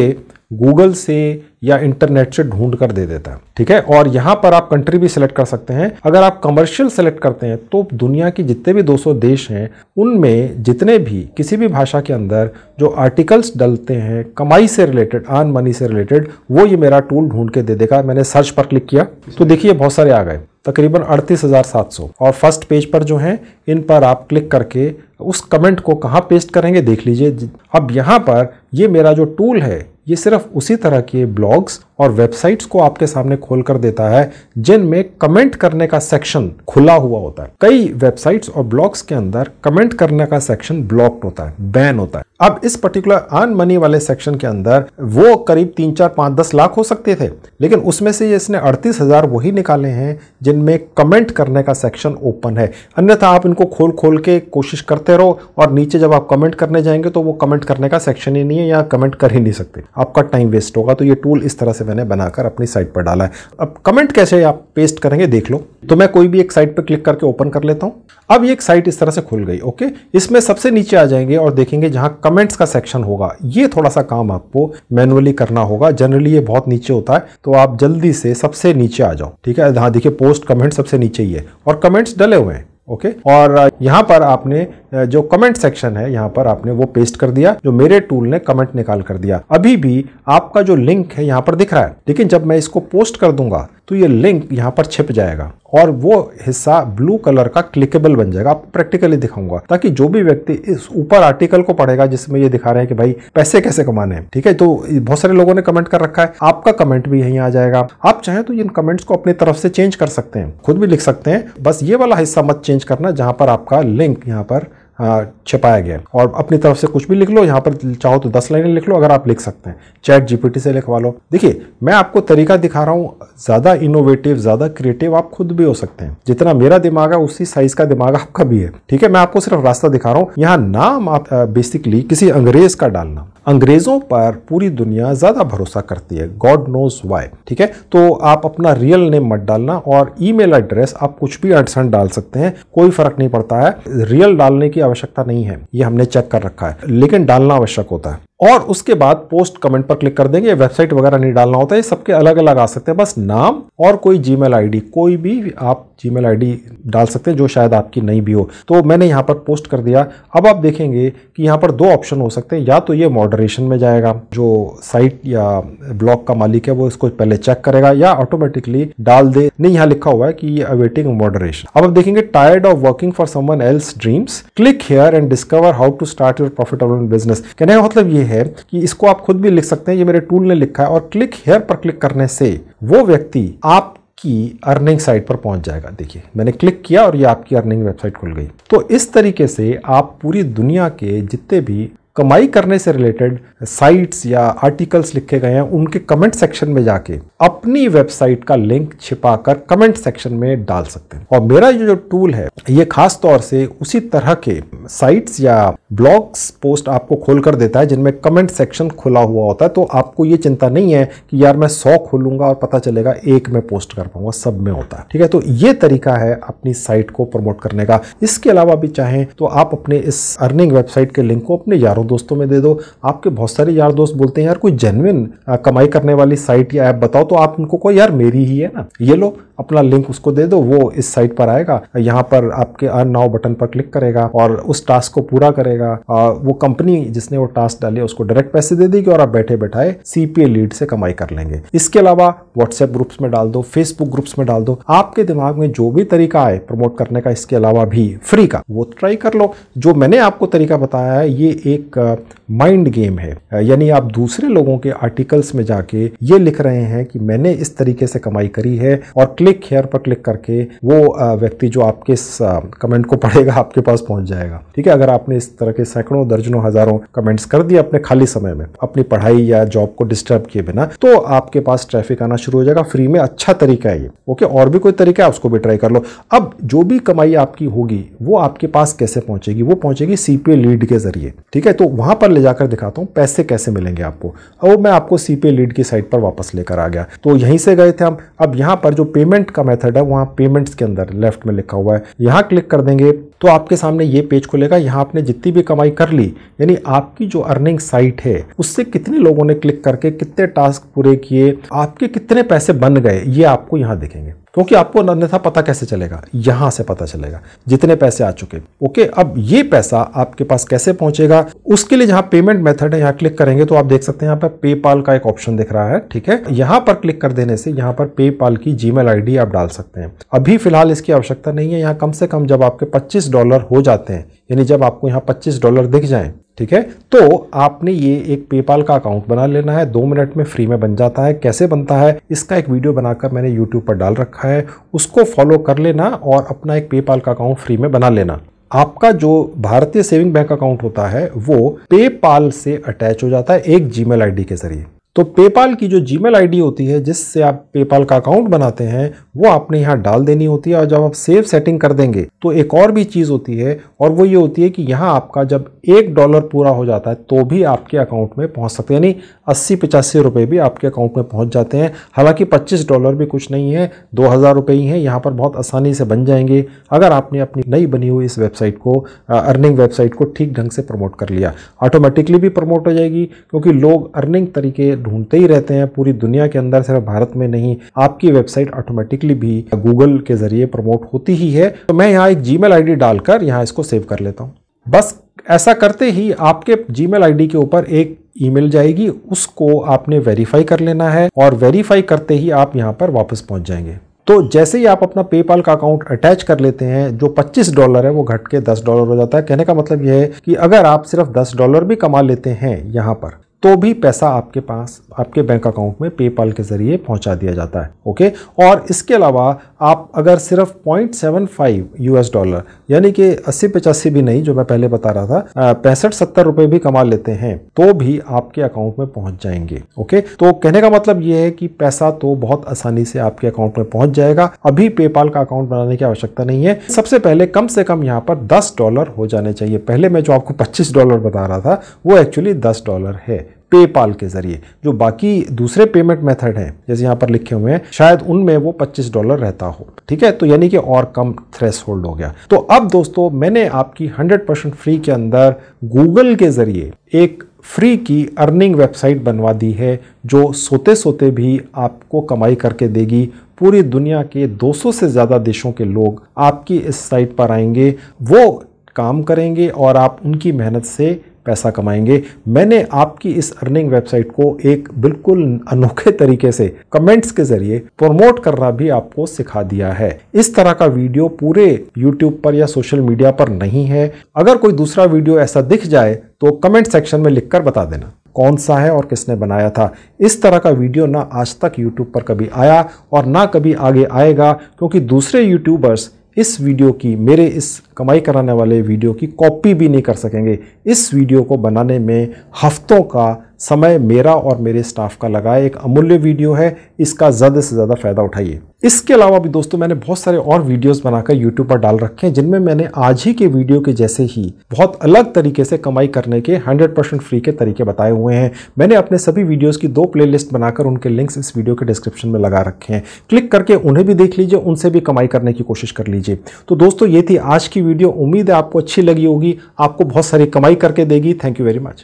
गूगल से या इंटरनेट से ढूंढ कर दे देता है ठीक है और यहाँ पर आप कंट्री भी सिलेक्ट कर सकते हैं अगर आप कमर्शियल सेलेक्ट करते हैं तो दुनिया की जितने भी 200 देश हैं उनमें जितने भी किसी भी भाषा के अंदर जो आर्टिकल्स डलते हैं कमाई से रिलेटेड आन मनी से रिलेटेड वो ये मेरा टूल ढूंढ के दे देगा मैंने सर्च पर क्लिक किया तो देखिए बहुत सारे आ गए तकरीबन सौ और फर्स्ट पेज पर जो हैं इन पर आप क्लिक करके उस कमेंट को कहाँ पेस्ट करेंगे देख लीजिए अब यहाँ पर ये मेरा जो टूल है ये सिर्फ उसी तरह के ब्लॉग्स और वेबसाइट्स को आपके सामने खोल कर देता है जिनमें कमेंट करने का सेक्शन खुला हुआ होता है कई वेबसाइट्स और ब्लॉग्स के अंदर कमेंट करने का सेक्शन ब्लॉक्ड होता है बैन होता है अब इस पर्टिकुलर अन मनी वाले सेक्शन के अंदर वो करीब तीन चार पाँच दस लाख हो सकते थे लेकिन उसमें से इसने अड़तीस हज़ार वही निकाले हैं जिनमें कमेंट करने का सेक्शन ओपन है अन्यथा आप इनको खोल खोल के कोशिश करते रहो और नीचे जब आप कमेंट करने जाएंगे तो वो कमेंट करने का सेक्शन ही नहीं है या कमेंट कर ही नहीं सकते आपका टाइम वेस्ट होगा तो ये टूल इस तरह से मैंने बनाकर अपनी साइट पर डाला है अब कमेंट कैसे आप पेस्ट करेंगे देख लो तो मैं कोई भी एक साइट पर क्लिक करके ओपन कर लेता हूँ अब ये एक साइट इस तरह से खुल गई ओके इसमें सबसे नीचे आ जाएंगे और देखेंगे जहाँ कमेंट्स का सेक्शन होगा ये थोड़ा सा काम आपको मैनुअली करना होगा जनरली ये बहुत नीचे होता है तो आप जल्दी से सबसे नीचे आ जाओ ठीक है हाँ देखिए पोस्ट कमेंट सबसे नीचे ही है और कमेंट्स डले हुए हैं ओके और uh, यहाँ पर आपने uh, जो कमेंट सेक्शन है यहाँ पर आपने वो पेस्ट कर दिया जो मेरे टूल ने कमेंट निकाल कर दिया अभी भी आपका जो लिंक है यहाँ पर दिख रहा है लेकिन जब मैं इसको पोस्ट कर दूंगा तो ये लिंक यहाँ पर छिप जाएगा और वो हिस्सा ब्लू कलर का क्लिकेबल बन जाएगा आपको प्रैक्टिकली दिखाऊंगा ताकि जो भी व्यक्ति इस ऊपर आर्टिकल को पढ़ेगा जिसमें ये दिखा रहे हैं कि भाई पैसे कैसे कमाने हैं ठीक है तो बहुत सारे लोगों ने कमेंट कर रखा है आपका कमेंट भी यहीं आ जाएगा आप चाहें तो इन कमेंट्स को अपनी तरफ से चेंज कर सकते हैं खुद भी लिख सकते हैं बस ये वाला हिस्सा मत चेंज करना जहां पर आपका लिंक यहाँ पर छपाया गया और अपनी तरफ से कुछ भी लिख लो यहाँ पर चाहो तो दस लाइनें लिख लो अगर आप लिख सकते हैं चैट जीपीटी से लिखवा लो देखिए मैं आपको तरीका दिखा रहा हूँ ज़्यादा इनोवेटिव ज़्यादा क्रिएटिव आप खुद भी हो सकते हैं जितना मेरा दिमाग है उसी साइज़ का दिमाग आपका भी है ठीक है मैं आपको सिर्फ रास्ता दिखा रहा हूँ यहाँ नाम आप बेसिकली किसी अंग्रेज का डालना अंग्रेजों पर पूरी दुनिया ज़्यादा भरोसा करती है गॉड नोज वाई ठीक है तो आप अपना रियल नेम मत डालना और ईमेल एड्रेस आप कुछ भी अडसन डाल सकते हैं कोई फर्क नहीं पड़ता है रियल डालने की आवश्यकता नहीं है ये हमने चेक कर रखा है लेकिन डालना आवश्यक होता है और उसके बाद पोस्ट कमेंट पर क्लिक कर देंगे वेबसाइट वगैरह नहीं डालना होता है सबके अलग अलग आ सकते हैं बस नाम और कोई जी मेल कोई भी आप जी मेल डाल सकते हैं जो शायद आपकी नहीं भी हो तो मैंने यहाँ पर पोस्ट कर दिया अब आप देखेंगे कि यहाँ पर दो ऑप्शन हो सकते हैं या तो ये मॉडरेशन में जाएगा जो साइट या ब्लॉग का मालिक है वो इसको पहले चेक करेगा या ऑटोमेटिकली डाल दे नहीं यहाँ लिखा हुआ है कि ये अवेटिंग मॉडरेशन अब आप देखेंगे tired of working for someone else dreams click here and discover how to start your profitable business कहने का मतलब ये है कि इसको आप खुद भी लिख सकते हैं ये मेरे टूल ने लिखा है और क्लिक हेयर पर क्लिक करने से वो व्यक्ति आप की अर्निंग साइट पर पहुंच जाएगा देखिए मैंने क्लिक किया और ये आपकी अर्निंग वेबसाइट खुल गई तो इस तरीके से आप पूरी दुनिया के जितने भी कमाई करने से रिलेटेड साइट्स या आर्टिकल्स लिखे गए हैं उनके कमेंट सेक्शन में जाके अपनी वेबसाइट का लिंक छिपा कर कमेंट सेक्शन में डाल सकते हैं और मेरा ये जो टूल है ये खास तौर से उसी तरह के साइट्स या ब्लॉग्स पोस्ट आपको खोल कर देता है जिनमें कमेंट सेक्शन खुला हुआ होता है तो आपको ये चिंता नहीं है कि यार मैं सौ खोलूंगा और पता चलेगा एक में पोस्ट कर पाऊंगा सब में होता है ठीक है तो ये तरीका है अपनी साइट को प्रमोट करने का इसके अलावा भी चाहें तो आप अपने इस अर्निंग वेबसाइट के लिंक को अपने यारों दोस्तों में दे दो आपके बहुत सारे यार दोस्त बोलते हैं यार कोई जेनविन कमाई करने वाली साइट या ऐप बताओ तो आप उनको को यार मेरी ही है ना ये लो अपना लिंक उसको दे दो वो इस साइट पर आएगा यहाँ पर आपके अर्न नाउ बटन पर क्लिक करेगा और उस टास्क को पूरा करेगा आ, वो कंपनी जिसने वो टास्क डाले उसको डायरेक्ट पैसे दे देगी और आप बैठे बैठाए सीपीए लीड से कमाई कर लेंगे इसके अलावा व्हाट्सएप ग्रुप्स में डाल दो फेसबुक ग्रुप्स में डाल दो आपके दिमाग में जो भी तरीका आए प्रमोट करने का इसके अलावा भी फ्री का वो ट्राई कर लो जो मैंने आपको तरीका बताया है ये एक एक माइंड गेम है यानी आप दूसरे लोगों के आर्टिकल्स में जाके ये लिख रहे हैं कि मैंने इस तरीके से कमाई करी है और क्लिक हेयर पर क्लिक करके वो व्यक्ति जो आपके इस कमेंट को पढ़ेगा आपके पास पहुंच जाएगा ठीक है अगर आपने इस तरह के सैकड़ों दर्जनों हजारों कमेंट्स कर दिए अपने खाली समय में अपनी पढ़ाई या जॉब को डिस्टर्ब किए बिना तो आपके पास ट्रैफिक आना शुरू हो जाएगा फ्री में अच्छा तरीका है ये ओके और भी कोई तरीका है उसको भी ट्राई कर लो अब जो भी कमाई आपकी होगी वो आपके पास कैसे पहुंचेगी वो पहुंचेगी सीपीए लीड के जरिए ठीक है तो तो वहां पर ले जाकर दिखाता हूँ पैसे कैसे मिलेंगे आपको अब मैं आपको सी लीड की साइट पर वापस लेकर आ गया तो यहीं से गए थे हम अब यहाँ पर जो पेमेंट का मेथड है वहाँ पेमेंट्स के अंदर लेफ्ट में लिखा हुआ है यहाँ क्लिक कर देंगे तो आपके सामने ये पेज खुलेगा यहाँ आपने जितनी भी कमाई कर ली यानी आपकी जो अर्निंग साइट है उससे कितने लोगों ने क्लिक करके कितने टास्क पूरे किए आपके कितने पैसे बन गए ये आपको यहाँ दिखेंगे क्योंकि आपको अन्यथा पता कैसे चलेगा यहां से पता चलेगा जितने पैसे आ चुके ओके अब ये पैसा आपके पास कैसे पहुंचेगा उसके लिए जहां पेमेंट मेथड है यहाँ क्लिक करेंगे तो आप देख सकते हैं यहां पर पेपाल का एक ऑप्शन दिख रहा है ठीक है यहां पर क्लिक कर देने से यहाँ पर पेपाल की जीमेल मेल आप डाल सकते हैं अभी फिलहाल इसकी आवश्यकता नहीं है यहाँ कम से कम जब आपके पच्चीस डॉलर हो जाते हैं यानी जब आपको यहाँ पच्चीस डॉलर दिख जाए ठीक है तो आपने ये एक पेपाल का अकाउंट बना लेना है दो मिनट में फ्री में बन जाता है कैसे बनता है इसका एक वीडियो बनाकर मैंने यूट्यूब पर डाल रखा है उसको फॉलो कर लेना और अपना एक पेपाल का अकाउंट फ्री में बना लेना आपका जो भारतीय सेविंग बैंक अकाउंट होता है वो पेपाल से अटैच हो जाता है एक जीमेल आईडी के जरिए तो पेपाल की जो जी मेल होती है जिससे आप पेपाल का अकाउंट बनाते हैं वो आपने यहाँ डाल देनी होती है और जब आप सेव सेटिंग कर देंगे तो एक और भी चीज़ होती है और वो ये होती है कि यहाँ आपका जब एक डॉलर पूरा हो जाता है तो भी आपके अकाउंट में पहुँच सकते हैं यानी अस्सी पचासी रुपये भी आपके अकाउंट में पहुँच जाते हैं हालाँकि पच्चीस डॉलर भी कुछ नहीं है दो हज़ार रुपये ही हैं यहाँ पर बहुत आसानी से बन जाएंगे अगर आपने अपनी नई बनी हुई इस वेबसाइट को अर्निंग वेबसाइट को ठीक ढंग से प्रमोट कर लिया ऑटोमेटिकली भी प्रमोट हो जाएगी क्योंकि लोग अर्निंग तरीके ढूंढते ही रहते हैं पूरी दुनिया के अंदर सिर्फ भारत में नहीं आपकी वेबसाइट ऑटोमेटिकली भी गूगल के जरिए प्रमोट होती ही है तो मैं यहाँ एक जी मेल डालकर यहाँ इसको सेव कर लेता हूँ बस ऐसा करते ही आपके जी मेल के ऊपर एक ईमेल जाएगी उसको आपने वेरीफाई कर लेना है और वेरीफाई करते ही आप यहाँ पर वापस पहुँच जाएंगे तो जैसे ही आप अपना पेपाल का अकाउंट अटैच कर लेते हैं जो 25 डॉलर है वो घट के 10 डॉलर हो जाता है कहने का मतलब यह है कि अगर आप सिर्फ 10 डॉलर भी कमा लेते हैं यहाँ पर तो भी पैसा आपके पास आपके बैंक अकाउंट में पेपाल के ज़रिए पहुंचा दिया जाता है ओके और इसके अलावा आप अगर सिर्फ 0.75 यूएस डॉलर यानी कि अस्सी पचासी भी नहीं जो मैं पहले बता रहा था पैंसठ सत्तर रुपए भी कमा लेते हैं तो भी आपके अकाउंट में पहुंच जाएंगे ओके तो कहने का मतलब ये है कि पैसा तो बहुत आसानी से आपके अकाउंट में पहुंच जाएगा अभी पेपाल का अकाउंट बनाने की आवश्यकता नहीं है सबसे पहले कम से कम यहाँ पर दस डॉलर हो जाने चाहिए पहले मैं जो आपको पच्चीस डॉलर बता रहा था वो एक्चुअली दस डॉलर है पेपाल के ज़रिए जो बाकी दूसरे पेमेंट मेथड हैं जैसे यहाँ पर लिखे हुए हैं शायद उनमें वो 25 डॉलर रहता हो ठीक है तो यानी कि और कम थ्रेस होल्ड हो गया तो अब दोस्तों मैंने आपकी 100% फ्री के अंदर गूगल के ज़रिए एक फ्री की अर्निंग वेबसाइट बनवा दी है जो सोते सोते भी आपको कमाई करके देगी पूरी दुनिया के 200 से ज़्यादा देशों के लोग आपकी इस साइट पर आएंगे वो काम करेंगे और आप उनकी मेहनत से पैसा कमाएंगे मैंने आपकी इस अर्निंग वेबसाइट को एक बिल्कुल अनोखे तरीके से कमेंट्स के जरिए प्रमोट करना भी आपको सिखा दिया है इस तरह का वीडियो पूरे यूट्यूब पर या सोशल मीडिया पर नहीं है अगर कोई दूसरा वीडियो ऐसा दिख जाए तो कमेंट सेक्शन में लिखकर बता देना कौन सा है और किसने बनाया था इस तरह का वीडियो ना आज तक यूट्यूब पर कभी आया और ना कभी आगे आएगा क्योंकि दूसरे यूट्यूबर्स इस वीडियो की मेरे इस कमाई कराने वाले वीडियो की कॉपी भी नहीं कर सकेंगे इस वीडियो को बनाने में हफ्तों का समय मेरा और मेरे स्टाफ का लगा एक अमूल्य वीडियो है इसका ज़्यादा से ज़्यादा फ़ायदा उठाइए इसके अलावा भी दोस्तों मैंने बहुत सारे और वीडियोस बनाकर यूट्यूब पर डाल रखे हैं जिनमें मैंने आज ही के वीडियो के जैसे ही बहुत अलग तरीके से कमाई करने के 100% फ्री के तरीके बताए हुए हैं मैंने अपने सभी वीडियोस की दो प्लेलिस्ट बनाकर उनके लिंक्स इस वीडियो के डिस्क्रिप्शन में लगा रखे हैं क्लिक करके उन्हें भी देख लीजिए उनसे भी कमाई करने की कोशिश कर लीजिए तो दोस्तों ये थी आज की वीडियो उम्मीद है आपको अच्छी लगी होगी आपको बहुत सारी कमाई करके देगी थैंक यू वेरी मच